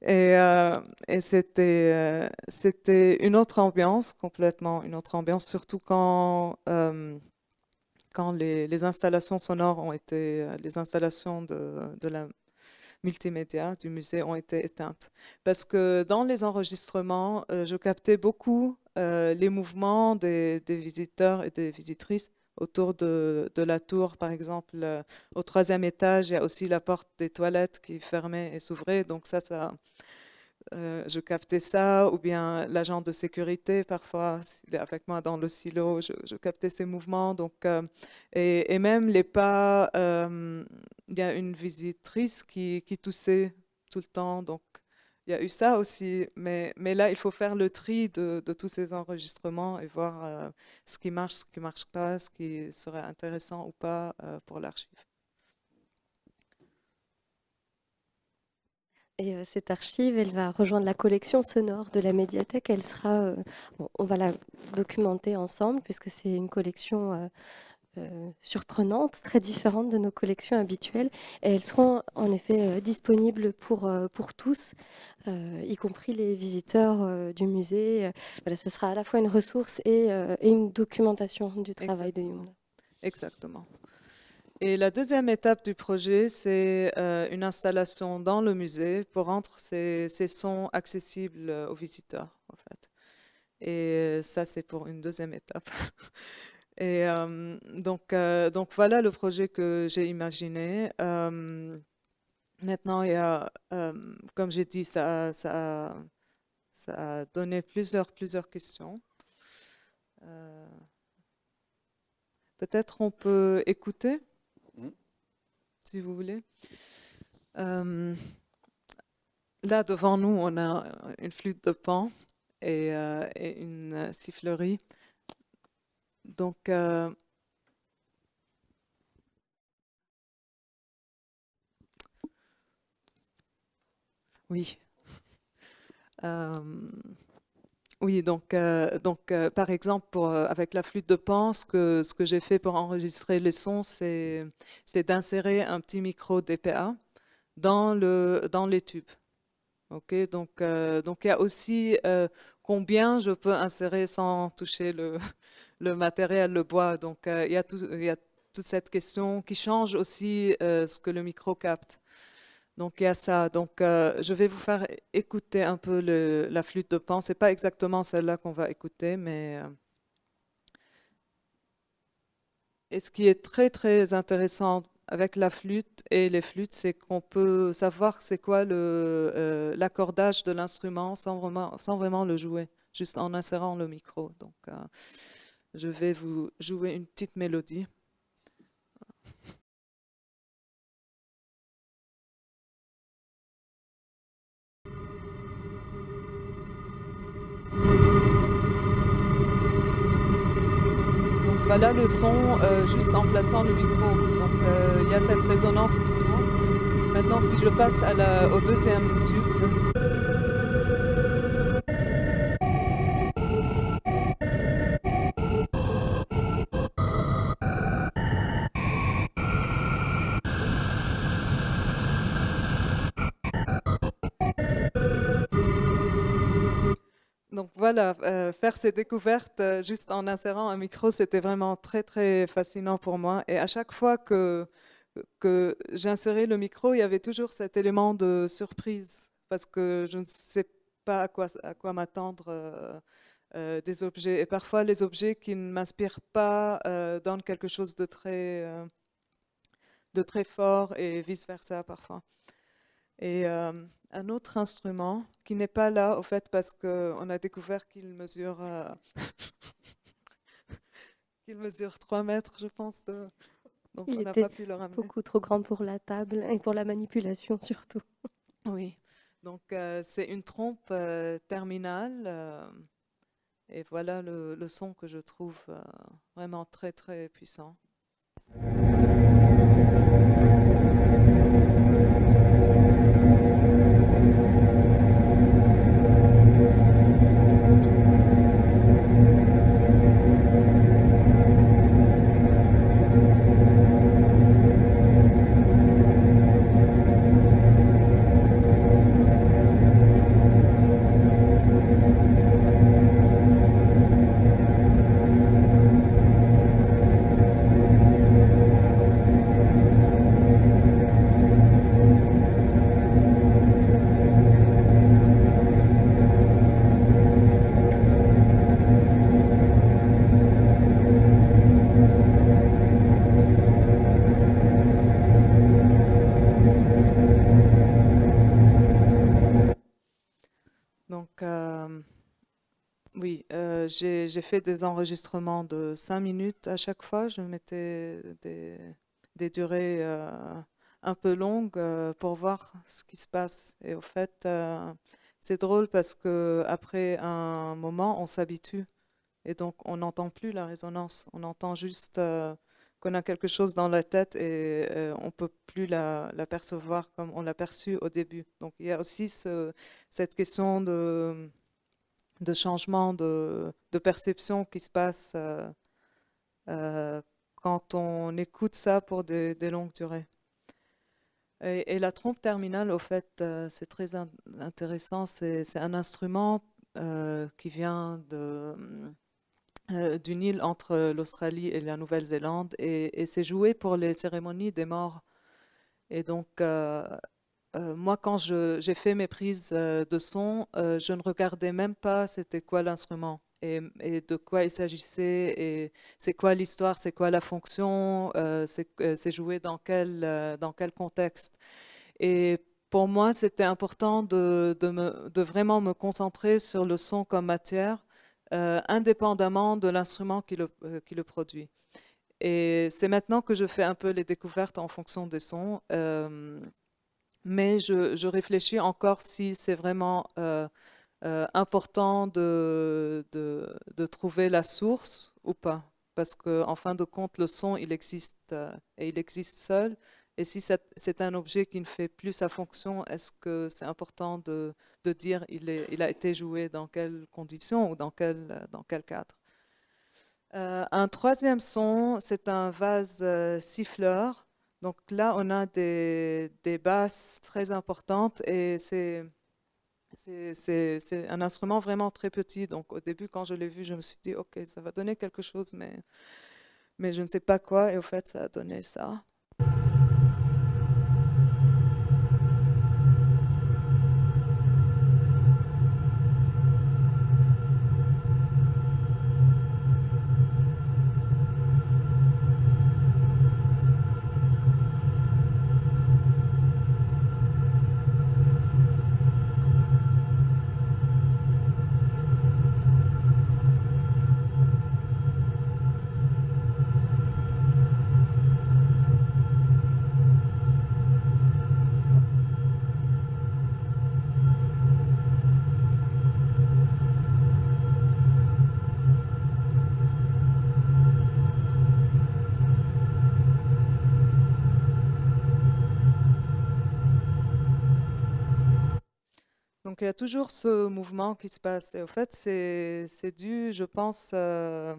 Et, euh, c'était, euh, c'était une autre ambiance, complètement une autre ambiance, surtout quand, euh, quand les, installations sonores ont été, les installations de, de, la multimédia du musée ont été éteintes. Parce que dans les enregistrements, je captais beaucoup les mouvements des, des visiteurs et des visitrices autour de, la tour, par exemple. Euh, au troisième étage, il y a aussi la porte des toilettes qui fermait et s'ouvrait. Donc ça, ça euh, je captais ça. Ou bien l'agent de sécurité, parfois, avec moi dans le silo, je, captais ses mouvements. Donc, euh, et, et, même les pas, il y a une visitrice qui, qui toussait tout le temps. Donc il y a eu ça aussi, mais, mais là, il faut faire le tri de, tous ces enregistrements et voir euh, ce qui marche, ce qui ne marche pas, ce qui serait intéressant ou pas euh, pour l'archive. Et euh, cette archive, elle va rejoindre la collection sonore de la médiathèque. Elle sera, on va la documenter ensemble puisque c'est une collection euh, surprenantes, très différentes de nos collections habituelles. Et elles seront en effet euh, disponibles pour, euh, pour tous, y compris les visiteurs du musée. ce sera à la fois une ressource et, une documentation du travail de Yumna. Exactement. Et la deuxième étape du projet, c'est une installation dans le musée pour rendre ces, ces sons accessibles aux visiteurs. En fait. Et ça, c'est pour une deuxième étape. Et euh, euh, donc, voilà le projet que j'ai imaginé. Euh, maintenant, il comme j'ai dit, ça, ça, a donné plusieurs, questions. Peut-être on peut écouter, mm-hmm. si vous voulez. là, devant nous, on a une flûte de pan et, et une sifflerie. Donc, euh, oui. Euh, oui, donc, euh, donc par exemple, avec la flûte de pan, ce que, j'ai fait pour enregistrer les sons, c'est d'insérer un petit micro DPA dans, le, dans les tubes. ok donc, donc il y a aussi combien je peux insérer sans toucher le, le matériel, le bois. Donc euh, il y, a tout, il toute cette question qui change aussi euh, ce que le micro capte. Donc il y a ça. Donc euh, je vais vous faire écouter un peu la flûte de Pan. C'est pas exactement celle-là qu'on va écouter, mais et ce qui est très très intéressant avec la flûte et les flûtes, c'est qu'on peut savoir c'est quoi l'accordage de l'instrument sans vraiment, sans vraiment le jouer, juste en insérant le micro. Donc je vais vous jouer une petite mélodie. voilà le son euh, juste en plaçant le micro. Donc euh, il y a cette résonance tourne. Maintenant si je passe au deuxième tube. De... voilà, euh, faire ces découvertes euh, juste en insérant un micro, c'était vraiment très, très fascinant pour moi. Et à chaque fois que, que j'insérais le micro, il y avait toujours cet élément de surprise, parce que je ne sais pas à quoi, à quoi m'attendre euh, des objets. Et parfois, les objets qui ne m'inspirent pas donnent quelque chose de très, de très fort et vice-versa parfois. Et un autre instrument qui n'est pas là, au fait, parce qu'on a découvert qu'il mesure, euh, mesure 3 mètres, je pense. Donc on n'a pas pu le Beaucoup trop grand pour la table et pour la manipulation surtout. Oui, donc euh, c'est une trompe euh, terminale. et voilà le, le, son que je trouve vraiment très très puissant. j'ai fait des enregistrements de 5 minutes à chaque fois. Je mettais des, durées euh, un peu longues euh, pour voir ce qui se passe. Et au fait, euh, c'est drôle parce que après un moment, on s'habitue. Et donc, on n'entend plus la résonance. On entend juste qu'on a quelque chose dans la tête et on ne peut plus la, percevoir comme on l'a perçu au début. Donc il y a aussi cette question de de changement de, de, perception qui se passe euh, euh, quand on écoute ça pour des, longues durées. Et, la trompe terminale, au fait, euh, c'est très intéressant. C'est un instrument qui vient d'une île entre l'Australie et la Nouvelle-Zélande et, et c'est joué pour les cérémonies des morts. Et donc, euh, moi, quand j'ai fait mes prises euh, de son, euh, je ne regardais même pas c'était quoi l'instrument et, de quoi il s'agissait et c'est quoi l'histoire, c'est quoi la fonction, c'est joué dans quel, dans quel contexte. Et pour moi, c'était important de, de, vraiment me concentrer sur le son comme matière, indépendamment de l'instrument qui, qui le, produit. Et c'est maintenant que je fais un peu les découvertes en fonction des sons mais je, réfléchis encore si c'est vraiment euh, euh, important de, de, trouver la source ou pas. Parce qu'en en fin de compte, le son, il existe euh, et il existe seul. Et si c'est un objet qui ne fait plus sa fonction, est-ce que c'est important de, de dire il, il, a été joué dans quelles conditions ou dans quel, dans quel cadre Un troisième son, c'est un vase siffleur donc là, on a des, basses très importantes et c'est un instrument vraiment très petit. Donc au début, quand je l'ai vu, je me suis dit, OK, ça va donner quelque chose, mais je ne sais pas quoi. Et au fait, ça a donné ça. toujours ce mouvement qui se passe. Et au fait, c'est dû, je pense, euh,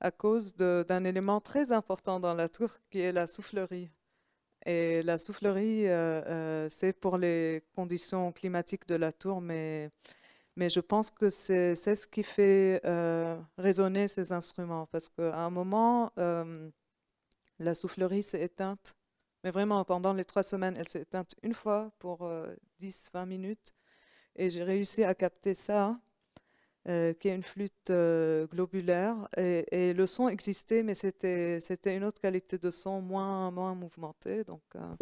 à cause d'un élément très important dans la tour qui est la soufflerie. Et la soufflerie, euh, euh, c'est pour les conditions climatiques de la tour, mais, mais je pense que c'est ce qui fait résonner ces instruments. Parce qu'à un moment, la soufflerie s'est éteinte. Mais vraiment, pendant les trois semaines, elle s'est éteinte une fois pour 10-20 minutes. Et j'ai réussi à capter ça, euh, qui est une flûte euh, globulaire. Et, et, le son existait, mais c'était une autre qualité de son, moins, moins mouvementée. Donc, euh,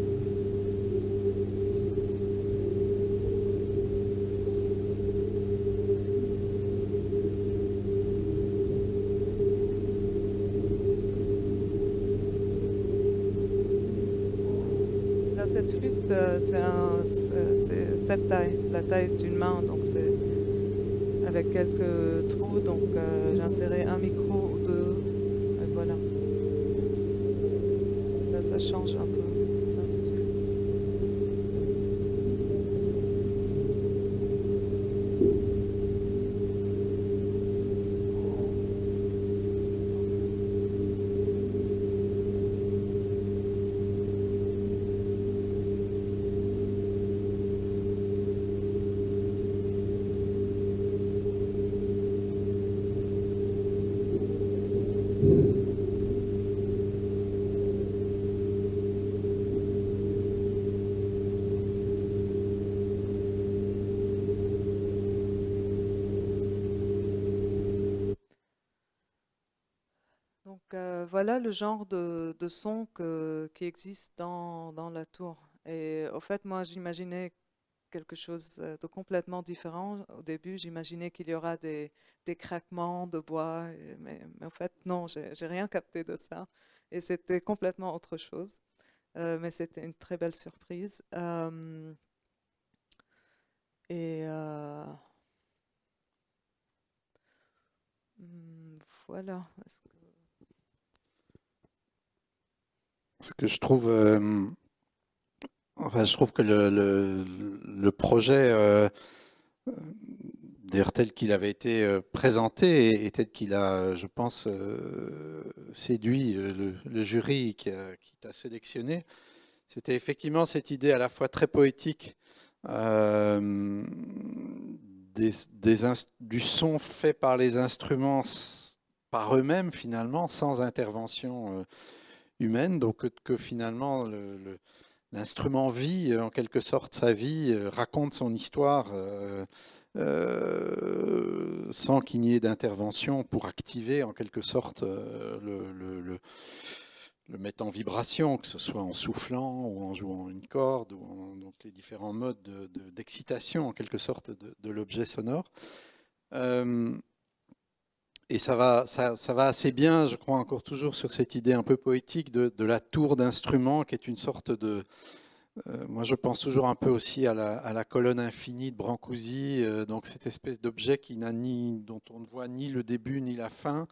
Euh, c'est cette taille, la taille d'une main, donc c'est avec quelques trous, donc euh, j'insérais un micro ou deux, et voilà. Là, ça change un peu. voilà le genre de, son qui existe dans, la tour. Et au fait, moi, j'imaginais quelque chose euh, de complètement différent. Au début, j'imaginais qu'il y aura des, craquements de bois, mais, en au fait, non, j'ai rien capté de ça. Et c'était complètement autre chose. Euh, mais c'était une très belle surprise. Euh, et hmm, voilà. ce que je trouve, euh, enfin, je trouve que le, projet, euh, tel qu'il avait été euh, présenté et, tel qu'il a, je pense, séduit le, jury qui, qui t'a sélectionné, c'était effectivement cette idée à la fois très poétique du son fait par les instruments par eux-mêmes finalement, sans intervention humaine, donc que finalement l'instrument vit euh, en quelque sorte sa vie, euh, raconte son histoire euh, sans qu'il n'y ait d'intervention pour activer en quelque sorte le, mettre en vibration, que ce soit en soufflant ou en jouant une corde, ou donc les différents modes d'excitation de, en quelque sorte de, l'objet sonore et ça va, ça, va assez bien, je crois, encore toujours sur cette idée un peu poétique de, la tour d'instruments, qui est une sorte de... Euh, moi, je pense toujours un peu aussi à la, colonne infinie de Brancusi, euh, donc cette espèce d'objet qui n'a ni, dont on ne voit ni le début ni la fin,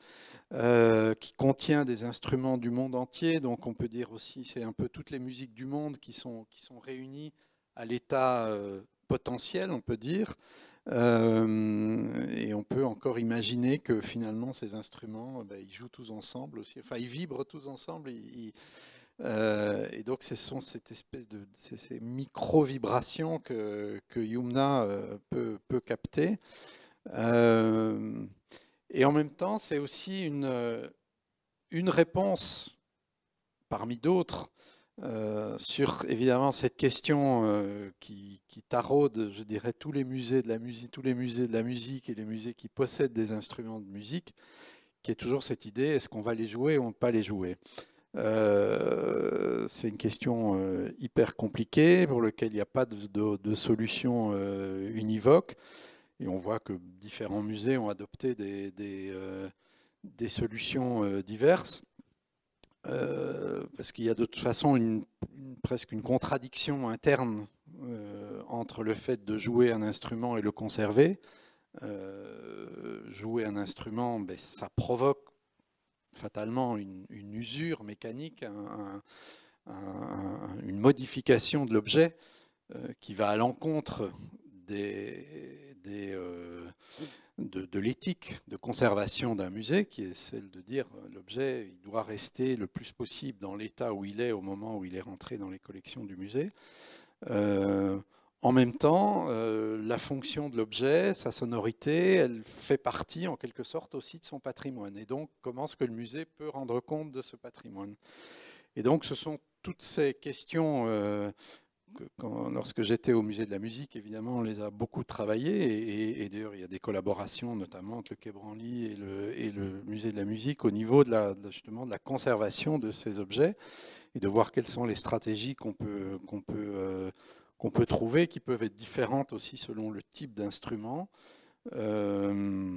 euh, qui contient des instruments du monde entier. Donc, on peut dire aussi, c'est un peu toutes les musiques du monde qui sont, qui sont réunies à l'état potentiel, on peut dire. Euh, et on peut encore imaginer que finalement ces instruments, bah, ils jouent tous ensemble aussi, enfin ils vibrent tous ensemble. Euh, et donc ce sont cette espèce de ces micro-vibrations que, que Yumna euh, peut, peut capter. et en même temps, c'est aussi une, une réponse parmi d'autres euh, sur évidemment cette question euh, qui, taraude, je dirais, tous les musées de la musique, tous les musées de la musique et les musées qui possèdent des instruments de musique, qui est toujours cette idée est-ce qu'on va les jouer ou on ne pas les jouer euh, C'est une question hyper compliquée pour laquelle il n'y a pas de, solution univoque. Et on voit que différents musées ont adopté des solutions diverses. Euh, parce qu'il y a de toute façon une, presque une contradiction interne euh, entre le fait de jouer un instrument et le conserver. Euh, jouer un instrument, ben, ça provoque fatalement une, usure mécanique, une modification de l'objet qui va à l'encontre des des, euh, de, l'éthique de conservation d'un musée, qui est celle de dire euh, l'objet, il doit rester le plus possible dans l'état où il est au moment où il est rentré dans les collections du musée. Euh, en même temps, la fonction de l'objet, sa sonorité, elle fait partie en quelque sorte aussi de son patrimoine. Et donc, comment est-ce que le musée peut rendre compte de ce patrimoine Et donc, ce sont toutes ces questions lorsque j'étais au musée de la musique, évidemment, on les a beaucoup travaillés. Et, d'ailleurs, il y a des collaborations, notamment entre le Quai Branly et le, et le musée de la musique, au niveau de la, justement de la conservation de ces objets et de voir quelles sont les stratégies qu'on peut, qu'on peut, euh, qu'on peut trouver, qui peuvent être différentes aussi selon le type d'instrument. Euh,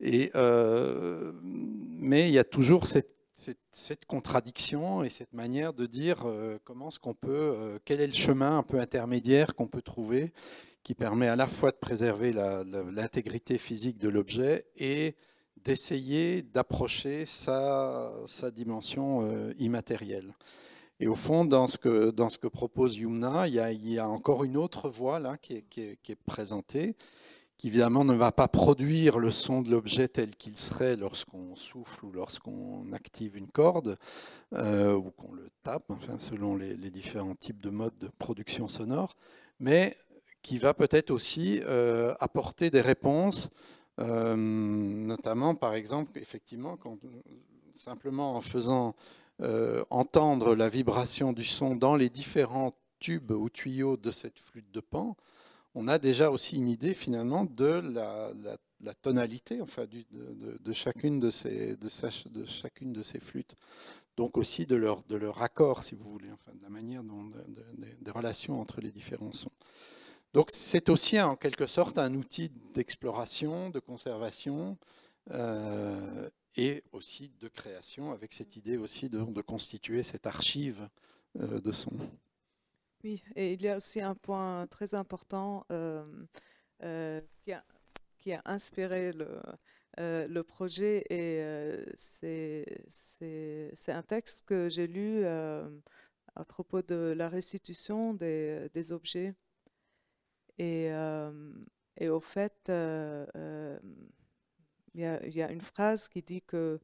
et, euh, mais il y a toujours cette cette, contradiction et cette manière de dire euh, comment ce qu'on peut, euh, quel est le chemin un peu intermédiaire qu'on peut trouver qui permet à la fois de préserver l'intégrité physique de l'objet et d'essayer d'approcher sa, dimension euh, immatérielle. Et au fond, dans ce que, propose Yumna, il y, a, encore une autre voie là, qui est présentée, qui évidemment ne va pas produire le son de l'objet tel qu'il serait lorsqu'on souffle ou lorsqu'on active une corde euh, ou qu'on le tape, enfin, selon les, différents types de modes de production sonore, mais qui va peut-être aussi euh, apporter des réponses, euh, notamment par exemple, effectivement, quand, simplement en faisant entendre la vibration du son dans les différents tubes ou tuyaux de cette flûte de pan, on a déjà aussi une idée finalement de la, tonalité enfin, de, chacune de ces, chacune de ces flûtes. Donc aussi de leur, de leur accord, si vous voulez, enfin, de la manière dont, des relations entre les différents sons. Donc c'est aussi en quelque sorte un outil d'exploration, de conservation euh, et aussi de création, avec cette idée aussi de, constituer cette archive euh, de sons. Oui, et il y a aussi un point très important euh, euh, qui, a, inspiré le, euh, projet et c'est un texte que j'ai lu à propos de la restitution des, objets. Et, et, au fait, il y, a une phrase qui dit que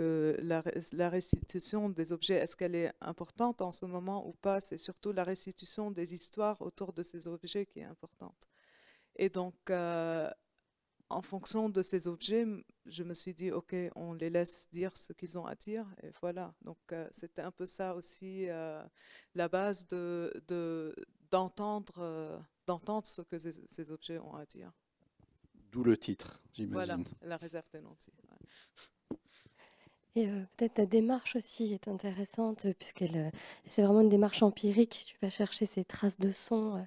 la, restitution des objets, est-ce qu'elle est importante en ce moment ou pas C'est surtout la restitution des histoires autour de ces objets qui est importante. Et donc, euh, en fonction de ces objets, je me suis dit, OK, on les laisse dire ce qu'ils ont à dire, et voilà. Donc, euh, c'était un peu ça aussi, euh, la base d'entendre de, ce que ces, objets ont à dire. D'où le titre, j'imagine. Voilà, la réserve des nantis. Et euh, peut-être ta démarche aussi est intéressante, euh, puisque euh, c'est vraiment une démarche empirique. Tu vas chercher ces traces de son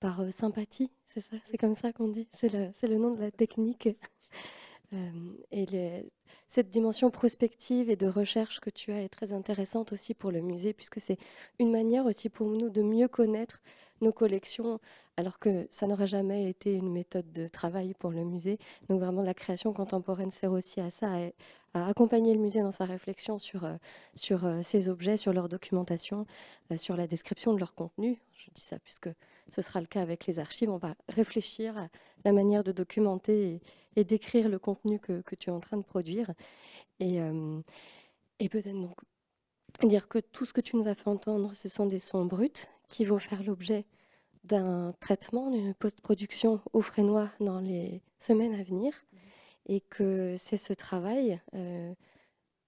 par sympathie, c'est ça C'est comme ça qu'on dit C'est le, nom de la technique. et cette dimension prospective et de recherche que tu as est très intéressante aussi pour le musée, puisque c'est une manière aussi pour nous de mieux connaître nos collections, alors que ça n'aurait jamais été une méthode de travail pour le musée. Donc vraiment, la création contemporaine sert aussi à ça, à accompagner le musée dans sa réflexion sur, euh, sur ces euh, objets, sur leur documentation, euh, sur la description de leur contenu. Je dis ça puisque ce sera le cas avec les archives. On va réfléchir à la manière de documenter et, d'écrire le contenu que, tu es en train de produire. Et, et peut-être donc dire que tout ce que tu nous as fait entendre, ce sont des sons bruts qui vont faire l'objet d'un traitement, d'une post-production au frénois dans les semaines à venir et que c'est ce travail euh,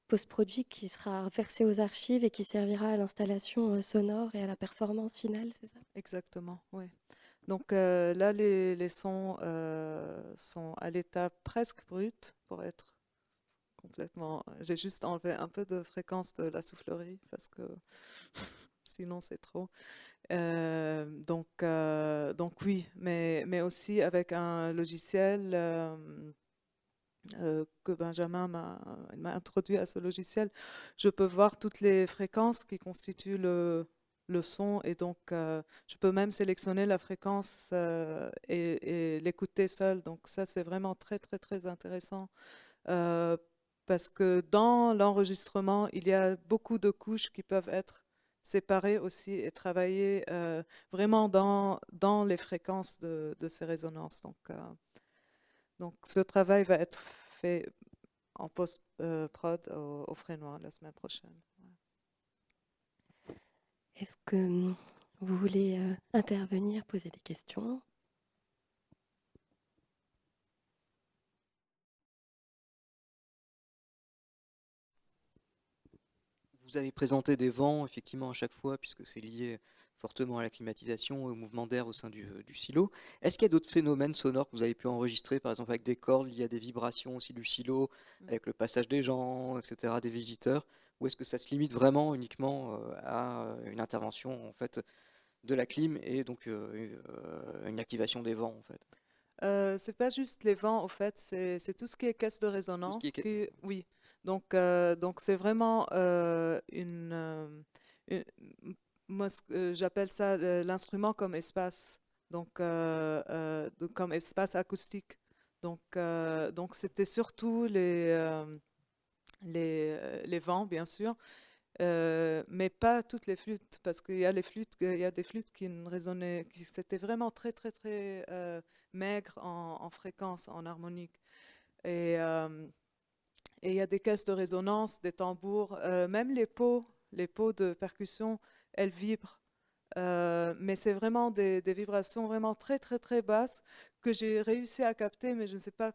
post-produit qui sera versé aux archives et qui servira à l'installation euh, sonore et à la performance finale, c'est ça Exactement, oui. Donc euh, là, les, sons sont à l'état presque brut pour être complètement... J'ai juste enlevé un peu de fréquence de la soufflerie parce que sinon c'est trop. donc, donc oui, mais, mais aussi avec un logiciel euh, que Benjamin m'a introduit à ce logiciel, je peux voir toutes les fréquences qui constituent le, son et donc euh, je peux même sélectionner la fréquence euh, et, l'écouter seule, Donc ça c'est vraiment très très très intéressant parce que dans l'enregistrement il y a beaucoup de couches qui peuvent être séparées aussi et travailler vraiment dans, dans les fréquences de, de ces résonances. Donc donc ce travail va être fait en post-prod au, au noir la semaine prochaine. Est-ce que hum, vous voulez euh, intervenir, poser des questions Vous avez présenté des vents, effectivement, à chaque fois, puisque c'est lié fortement à la climatisation et au mouvement d'air au sein euh, du, silo. Est-ce qu'il y a d'autres phénomènes sonores que vous avez pu enregistrer, par exemple avec des cordes, il y a des vibrations aussi du silo, mm. avec le passage des gens, etc., des visiteurs, ou est-ce que ça se limite vraiment uniquement euh, à euh, une intervention en fait de la clim et donc une activation des vents en fait c'est pas juste les vents, au fait, c'est tout ce qui est caisse de résonance. oui, donc donc c'est vraiment une, moi, euh, j'appelle ça euh, l'instrument comme espace, euh, donc, comme espace acoustique. Donc, donc c'était surtout les, les, les, vents, bien sûr, mais pas toutes les flûtes, parce qu'il y a les flûtes, il y a des flûtes qui ne résonnaient, qui c'était vraiment très très très maigre en, fréquence, en harmonique, et et il y a des caisses de résonance, des tambours, même les pots, les pots de percussion elle vibre. Euh, mais c'est vraiment des, vibrations vraiment très très très basses que j'ai réussi à capter, mais je ne sais pas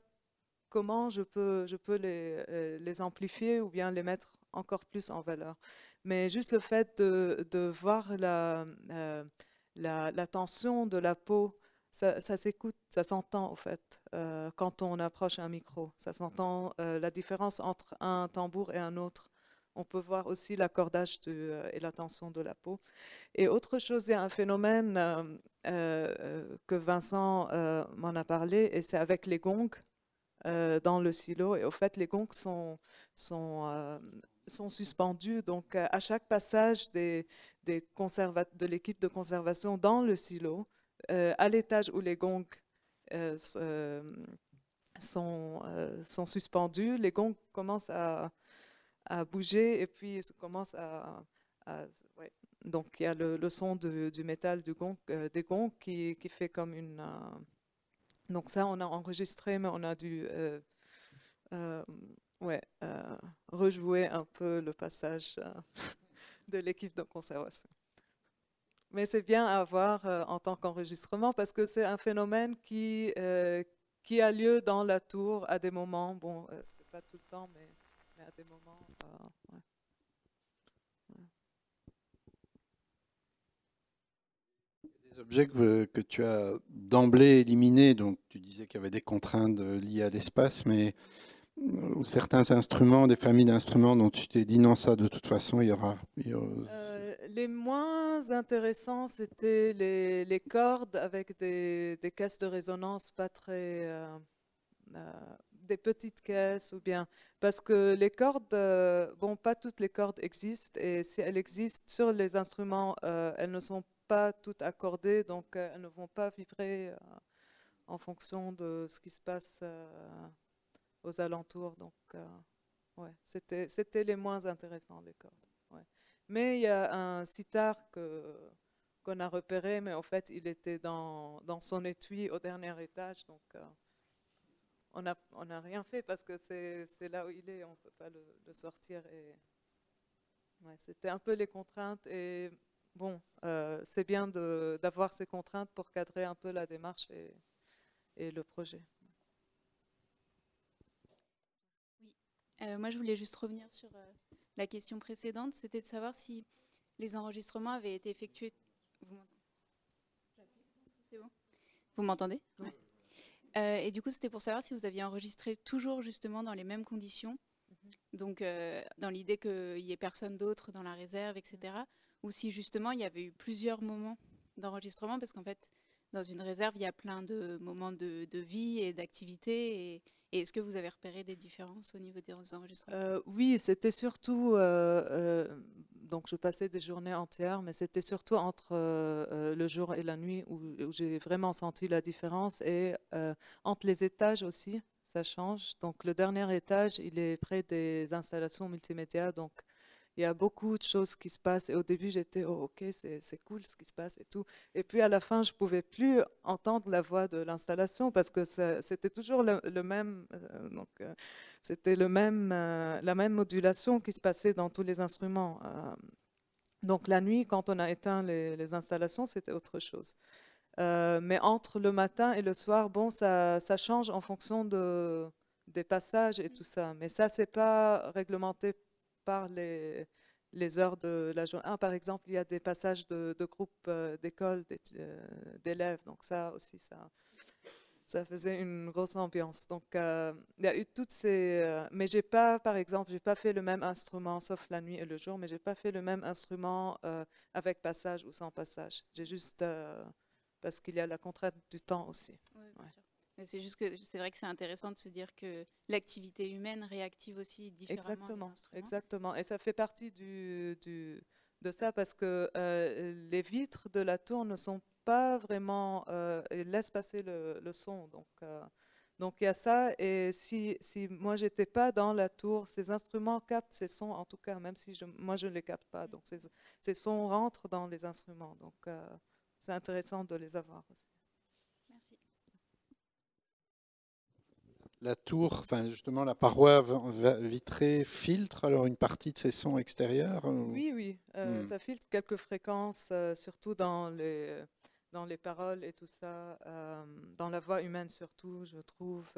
comment je peux, je peux les, euh, les, amplifier ou bien les mettre encore plus en valeur. Mais juste le fait de, voir euh, la, la, tension de la peau, ça, s'écoute, ça s'entend au fait quand on approche un micro. Ça s'entend la différence entre un tambour et un autre. On peut voir aussi l'accordage euh, et la tension de la peau. Et autre chose, il y a un phénomène euh, euh, que Vincent m'en a parlé, et c'est avec les gongs dans le silo. Et au fait, les gongs sont, sont sont suspendus. Donc, à chaque passage des, des de l'équipe de conservation dans le silo, à l'étage où les gongs sont, sont suspendus, les gongs commencent à, à bouger et puis ça commence à... Donc il y a le, son du, métal du gong, euh, des gongs qui, qui, fait comme une... Euh, donc ça, on a enregistré, mais on a dû euh, ouais, rejouer un peu le passage de l'équipe de conservation. Mais c'est bien à voir en tant qu'enregistrement parce que c'est un phénomène qui, qui a lieu dans la tour à des moments, bon, c'est pas tout le temps, mais... Euh, des objets que, tu as d'emblée éliminés, donc tu disais qu'il y avait des contraintes euh, liées à l'espace, mais euh, certains instruments, des familles d'instruments dont tu t'es dit non, ça de toute façon, il y aura. les moins intéressants, c'était les, cordes avec des, des, caisses de résonance pas très des petites caisses ou bien parce que les cordes, euh, bon, pas toutes les cordes existent et si elles existent sur les instruments, euh, elles ne sont pas toutes accordées, donc euh, elles ne vont pas vibrer en fonction de ce qui se passe aux alentours. Donc, ouais, c'était les moins intéressants les cordes. Mais il y a un sitar qu'on a repéré, mais en fait, il était dans, dans son étui au dernier étage, donc on n'a rien fait parce que c'est là où il est, on ne peut pas le, sortir. Et... C'était un peu les contraintes et bon, euh, c'est bien d'avoir ces contraintes pour cadrer un peu la démarche et, le projet. Oui, euh, moi je voulais juste revenir sur euh, la question précédente, c'était de savoir si les enregistrements avaient été effectués. Vous m'entendez euh, et du coup, c'était pour savoir si vous aviez enregistré toujours justement dans les mêmes conditions, mhm. donc euh, dans l'idée qu'il n'y ait personne d'autre dans la réserve, etc. Ou si justement il y avait eu plusieurs moments d'enregistrement, parce qu'en fait, dans une réserve, il y a plein de moments de, vie et d'activité. Et, est-ce que vous avez repéré des différences au niveau des enregistrements euh, Oui, c'était surtout donc je passais des journées entières, mais c'était surtout entre euh, euh, le jour et la nuit où, j'ai vraiment senti la différence et euh, entre les étages aussi, ça change. Donc le dernier étage, il est près des installations multimédia, donc il y a beaucoup de choses qui se passent. Et au début, j'étais, oh, ok, c'est cool ce qui se passe et tout. Et puis à la fin, je ne pouvais plus entendre la voix de l'installation parce que c'était toujours le, même, euh, donc euh, c'était le même, euh, la même modulation qui se passait dans tous les instruments. donc la nuit, quand on a éteint les, les installations, c'était autre chose. mais entre le matin et le soir, bon, ça, ça change en fonction de, des passages et tout ça. Mais ça, c'est pas réglementé par les, heures de la journée. par exemple, il y a des passages de, groupes euh, d'école euh, d'élèves, donc ça aussi, ça, ça faisait une grosse ambiance. Donc, euh, il y a eu toutes ces... mais j'ai pas, par exemple, j'ai pas fait le même instrument, sauf la nuit et le jour, mais j'ai pas fait le même instrument avec passage ou sans passage. J'ai juste... parce qu'il y a la contrainte du temps aussi. C'est juste que c'est vrai que c'est intéressant de se dire que l'activité humaine réactive aussi différemment. Exactement, exactement. Et ça fait partie du, de ça parce que euh, les vitres de la tour ne sont pas vraiment, euh, laissent passer le, son. Donc, euh, donc il y a ça. Et si, si moi j'étais pas dans la tour, ces instruments captent ces sons, en tout cas, même si je, moi je ne les capte pas. Mm. Donc ces, sons rentrent dans les instruments. Donc euh, c'est intéressant de les avoir aussi. la tour, enfin justement la paroi vitrée filtre alors une partie de ces sons extérieurs Oui, oui, euh, hmm. ça filtre quelques fréquences, euh, surtout dans les, euh, dans les paroles et tout ça, dans la voix humaine surtout, je trouve.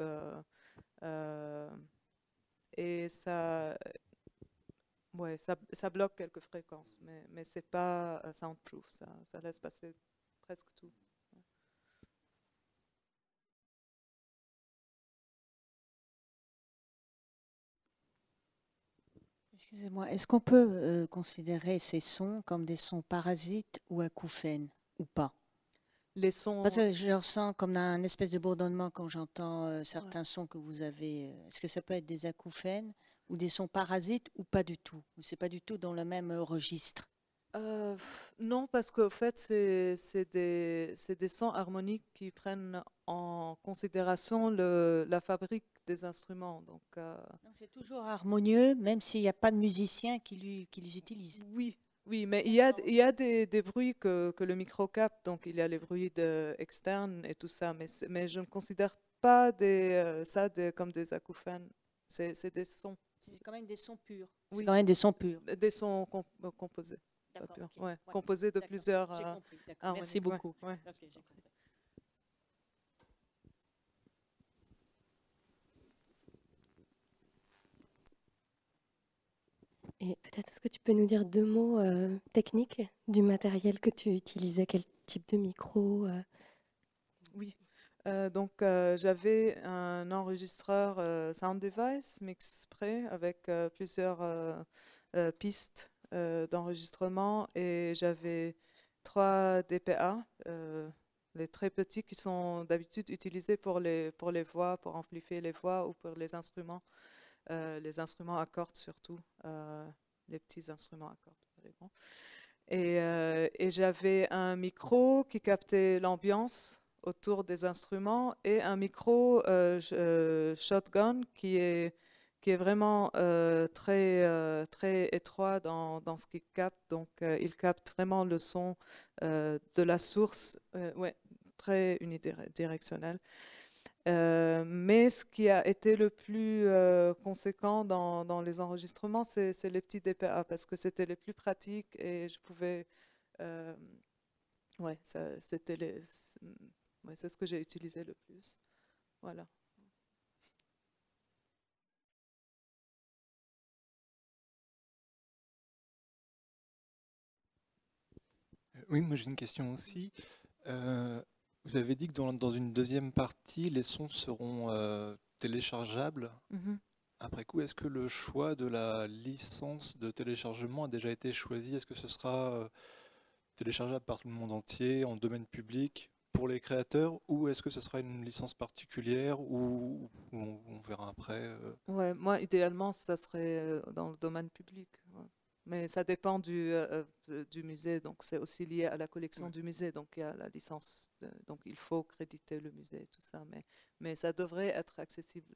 et ça, ouais, ça, bloque quelques fréquences, mais, mais c'est pas soundproof, ça, ça laisse passer presque tout. Excusez-moi, est-ce qu'on peut euh, considérer ces sons comme des sons parasites ou acouphènes ou pas Les sons. je ressens comme un espèce de bourdonnement quand j'entends euh, certains sons que vous avez. Euh, est-ce que ça peut être des acouphènes ou des sons parasites ou pas du tout Ou c'est pas du tout dans le même registre euh, non, parce qu'en fait, c'est des, sons harmoniques qui prennent en considération la fabrique des instruments. Euh, donc, c'est toujours harmonieux, même s'il n'y a pas de musicien qui, les utilise. Oui, oui, mais il y a, des, bruits que, le micro capte, donc il y a les bruits externes et tout ça, mais, je ne considère pas des, euh, ça comme des acouphènes, c'est des sons. C'est quand même des sons purs. des sons purs. Des sons composés. Composé de plusieurs euh, Merci beaucoup. Et peut-être, est-ce que tu peux nous dire deux mots euh, techniques du matériel que tu utilisais Quel type de micro euh? Oui, donc j'avais un enregistreur Sound Device Mix avec plusieurs pistes euh, d'enregistrement et j'avais trois DPA, euh, les très petits qui sont d'habitude utilisés pour les, pour les voix, pour amplifier les voix ou pour les instruments, euh, les instruments à cordes surtout, les petits instruments à cordes. Et, et j'avais un micro qui captait l'ambiance autour des instruments et un micro shotgun qui est qui est vraiment euh, très, euh, très étroit dans, dans ce qu'il capte. Donc, euh, il capte vraiment le son de la source, ouais, très unidirectionnel. mais ce qui a été le plus conséquent dans, dans, les enregistrements, c'est les petits DPA, parce que c'était les plus pratiques et je pouvais... ouais, c'était ouais, c'est ce que j'ai utilisé le plus. Voilà. Oui, moi j'ai une question aussi. Euh, vous avez dit que dans, une deuxième partie, les sons seront euh, téléchargeables. Mhm. Après coup, est-ce que le choix de la licence de téléchargement a déjà été choisi Est-ce que ce sera euh, téléchargeable par le monde entier, en domaine public, pour les créateurs ou est-ce que ce sera une licence particulière ou, on, verra après moi idéalement ça serait dans le domaine public. Mais ça dépend du, euh, euh, du musée, donc c'est aussi lié à la collection du musée, donc il y a la licence, donc il faut créditer le musée tout ça, mais, mais ça devrait être accessible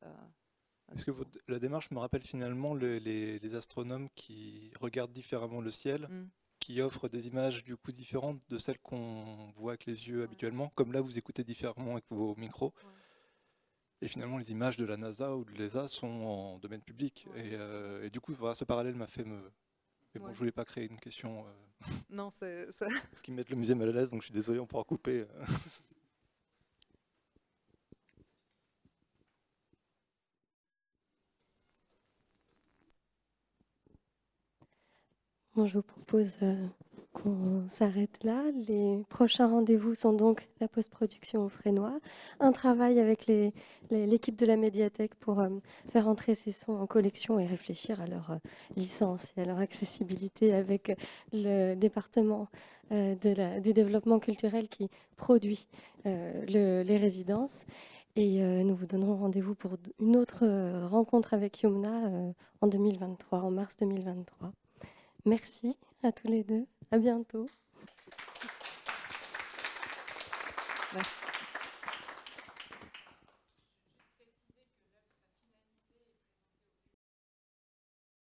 Est-ce que la démarche me rappelle finalement les, astronomes qui regardent différemment le ciel, mm. qui offrent des images du coup différentes de celles qu'on voit avec les yeux habituellement, comme là vous écoutez différemment avec vos micros Et finalement, les images de la NASA ou de l'ESA sont en domaine public. Et, euh, et, du coup, voilà, ce parallèle m'a fait me, je ne voulais pas créer une question euh, non, qui mette le musée mal à l'aise, donc je suis désolé, on pourra couper. Bon, euh. je vous propose euh, qu'on s'arrête là. Les prochains rendez-vous sont donc la post-production au Frénois, un travail avec l'équipe de la médiathèque pour euh, faire entrer ces sons en collection et réfléchir à leur euh, licence et à leur accessibilité avec le département euh, du développement culturel qui produit les résidences. Et nous vous donnerons rendez-vous pour une autre rencontre avec Yumna en 2023, en mars 2023. Merci à tous les deux. À bientôt.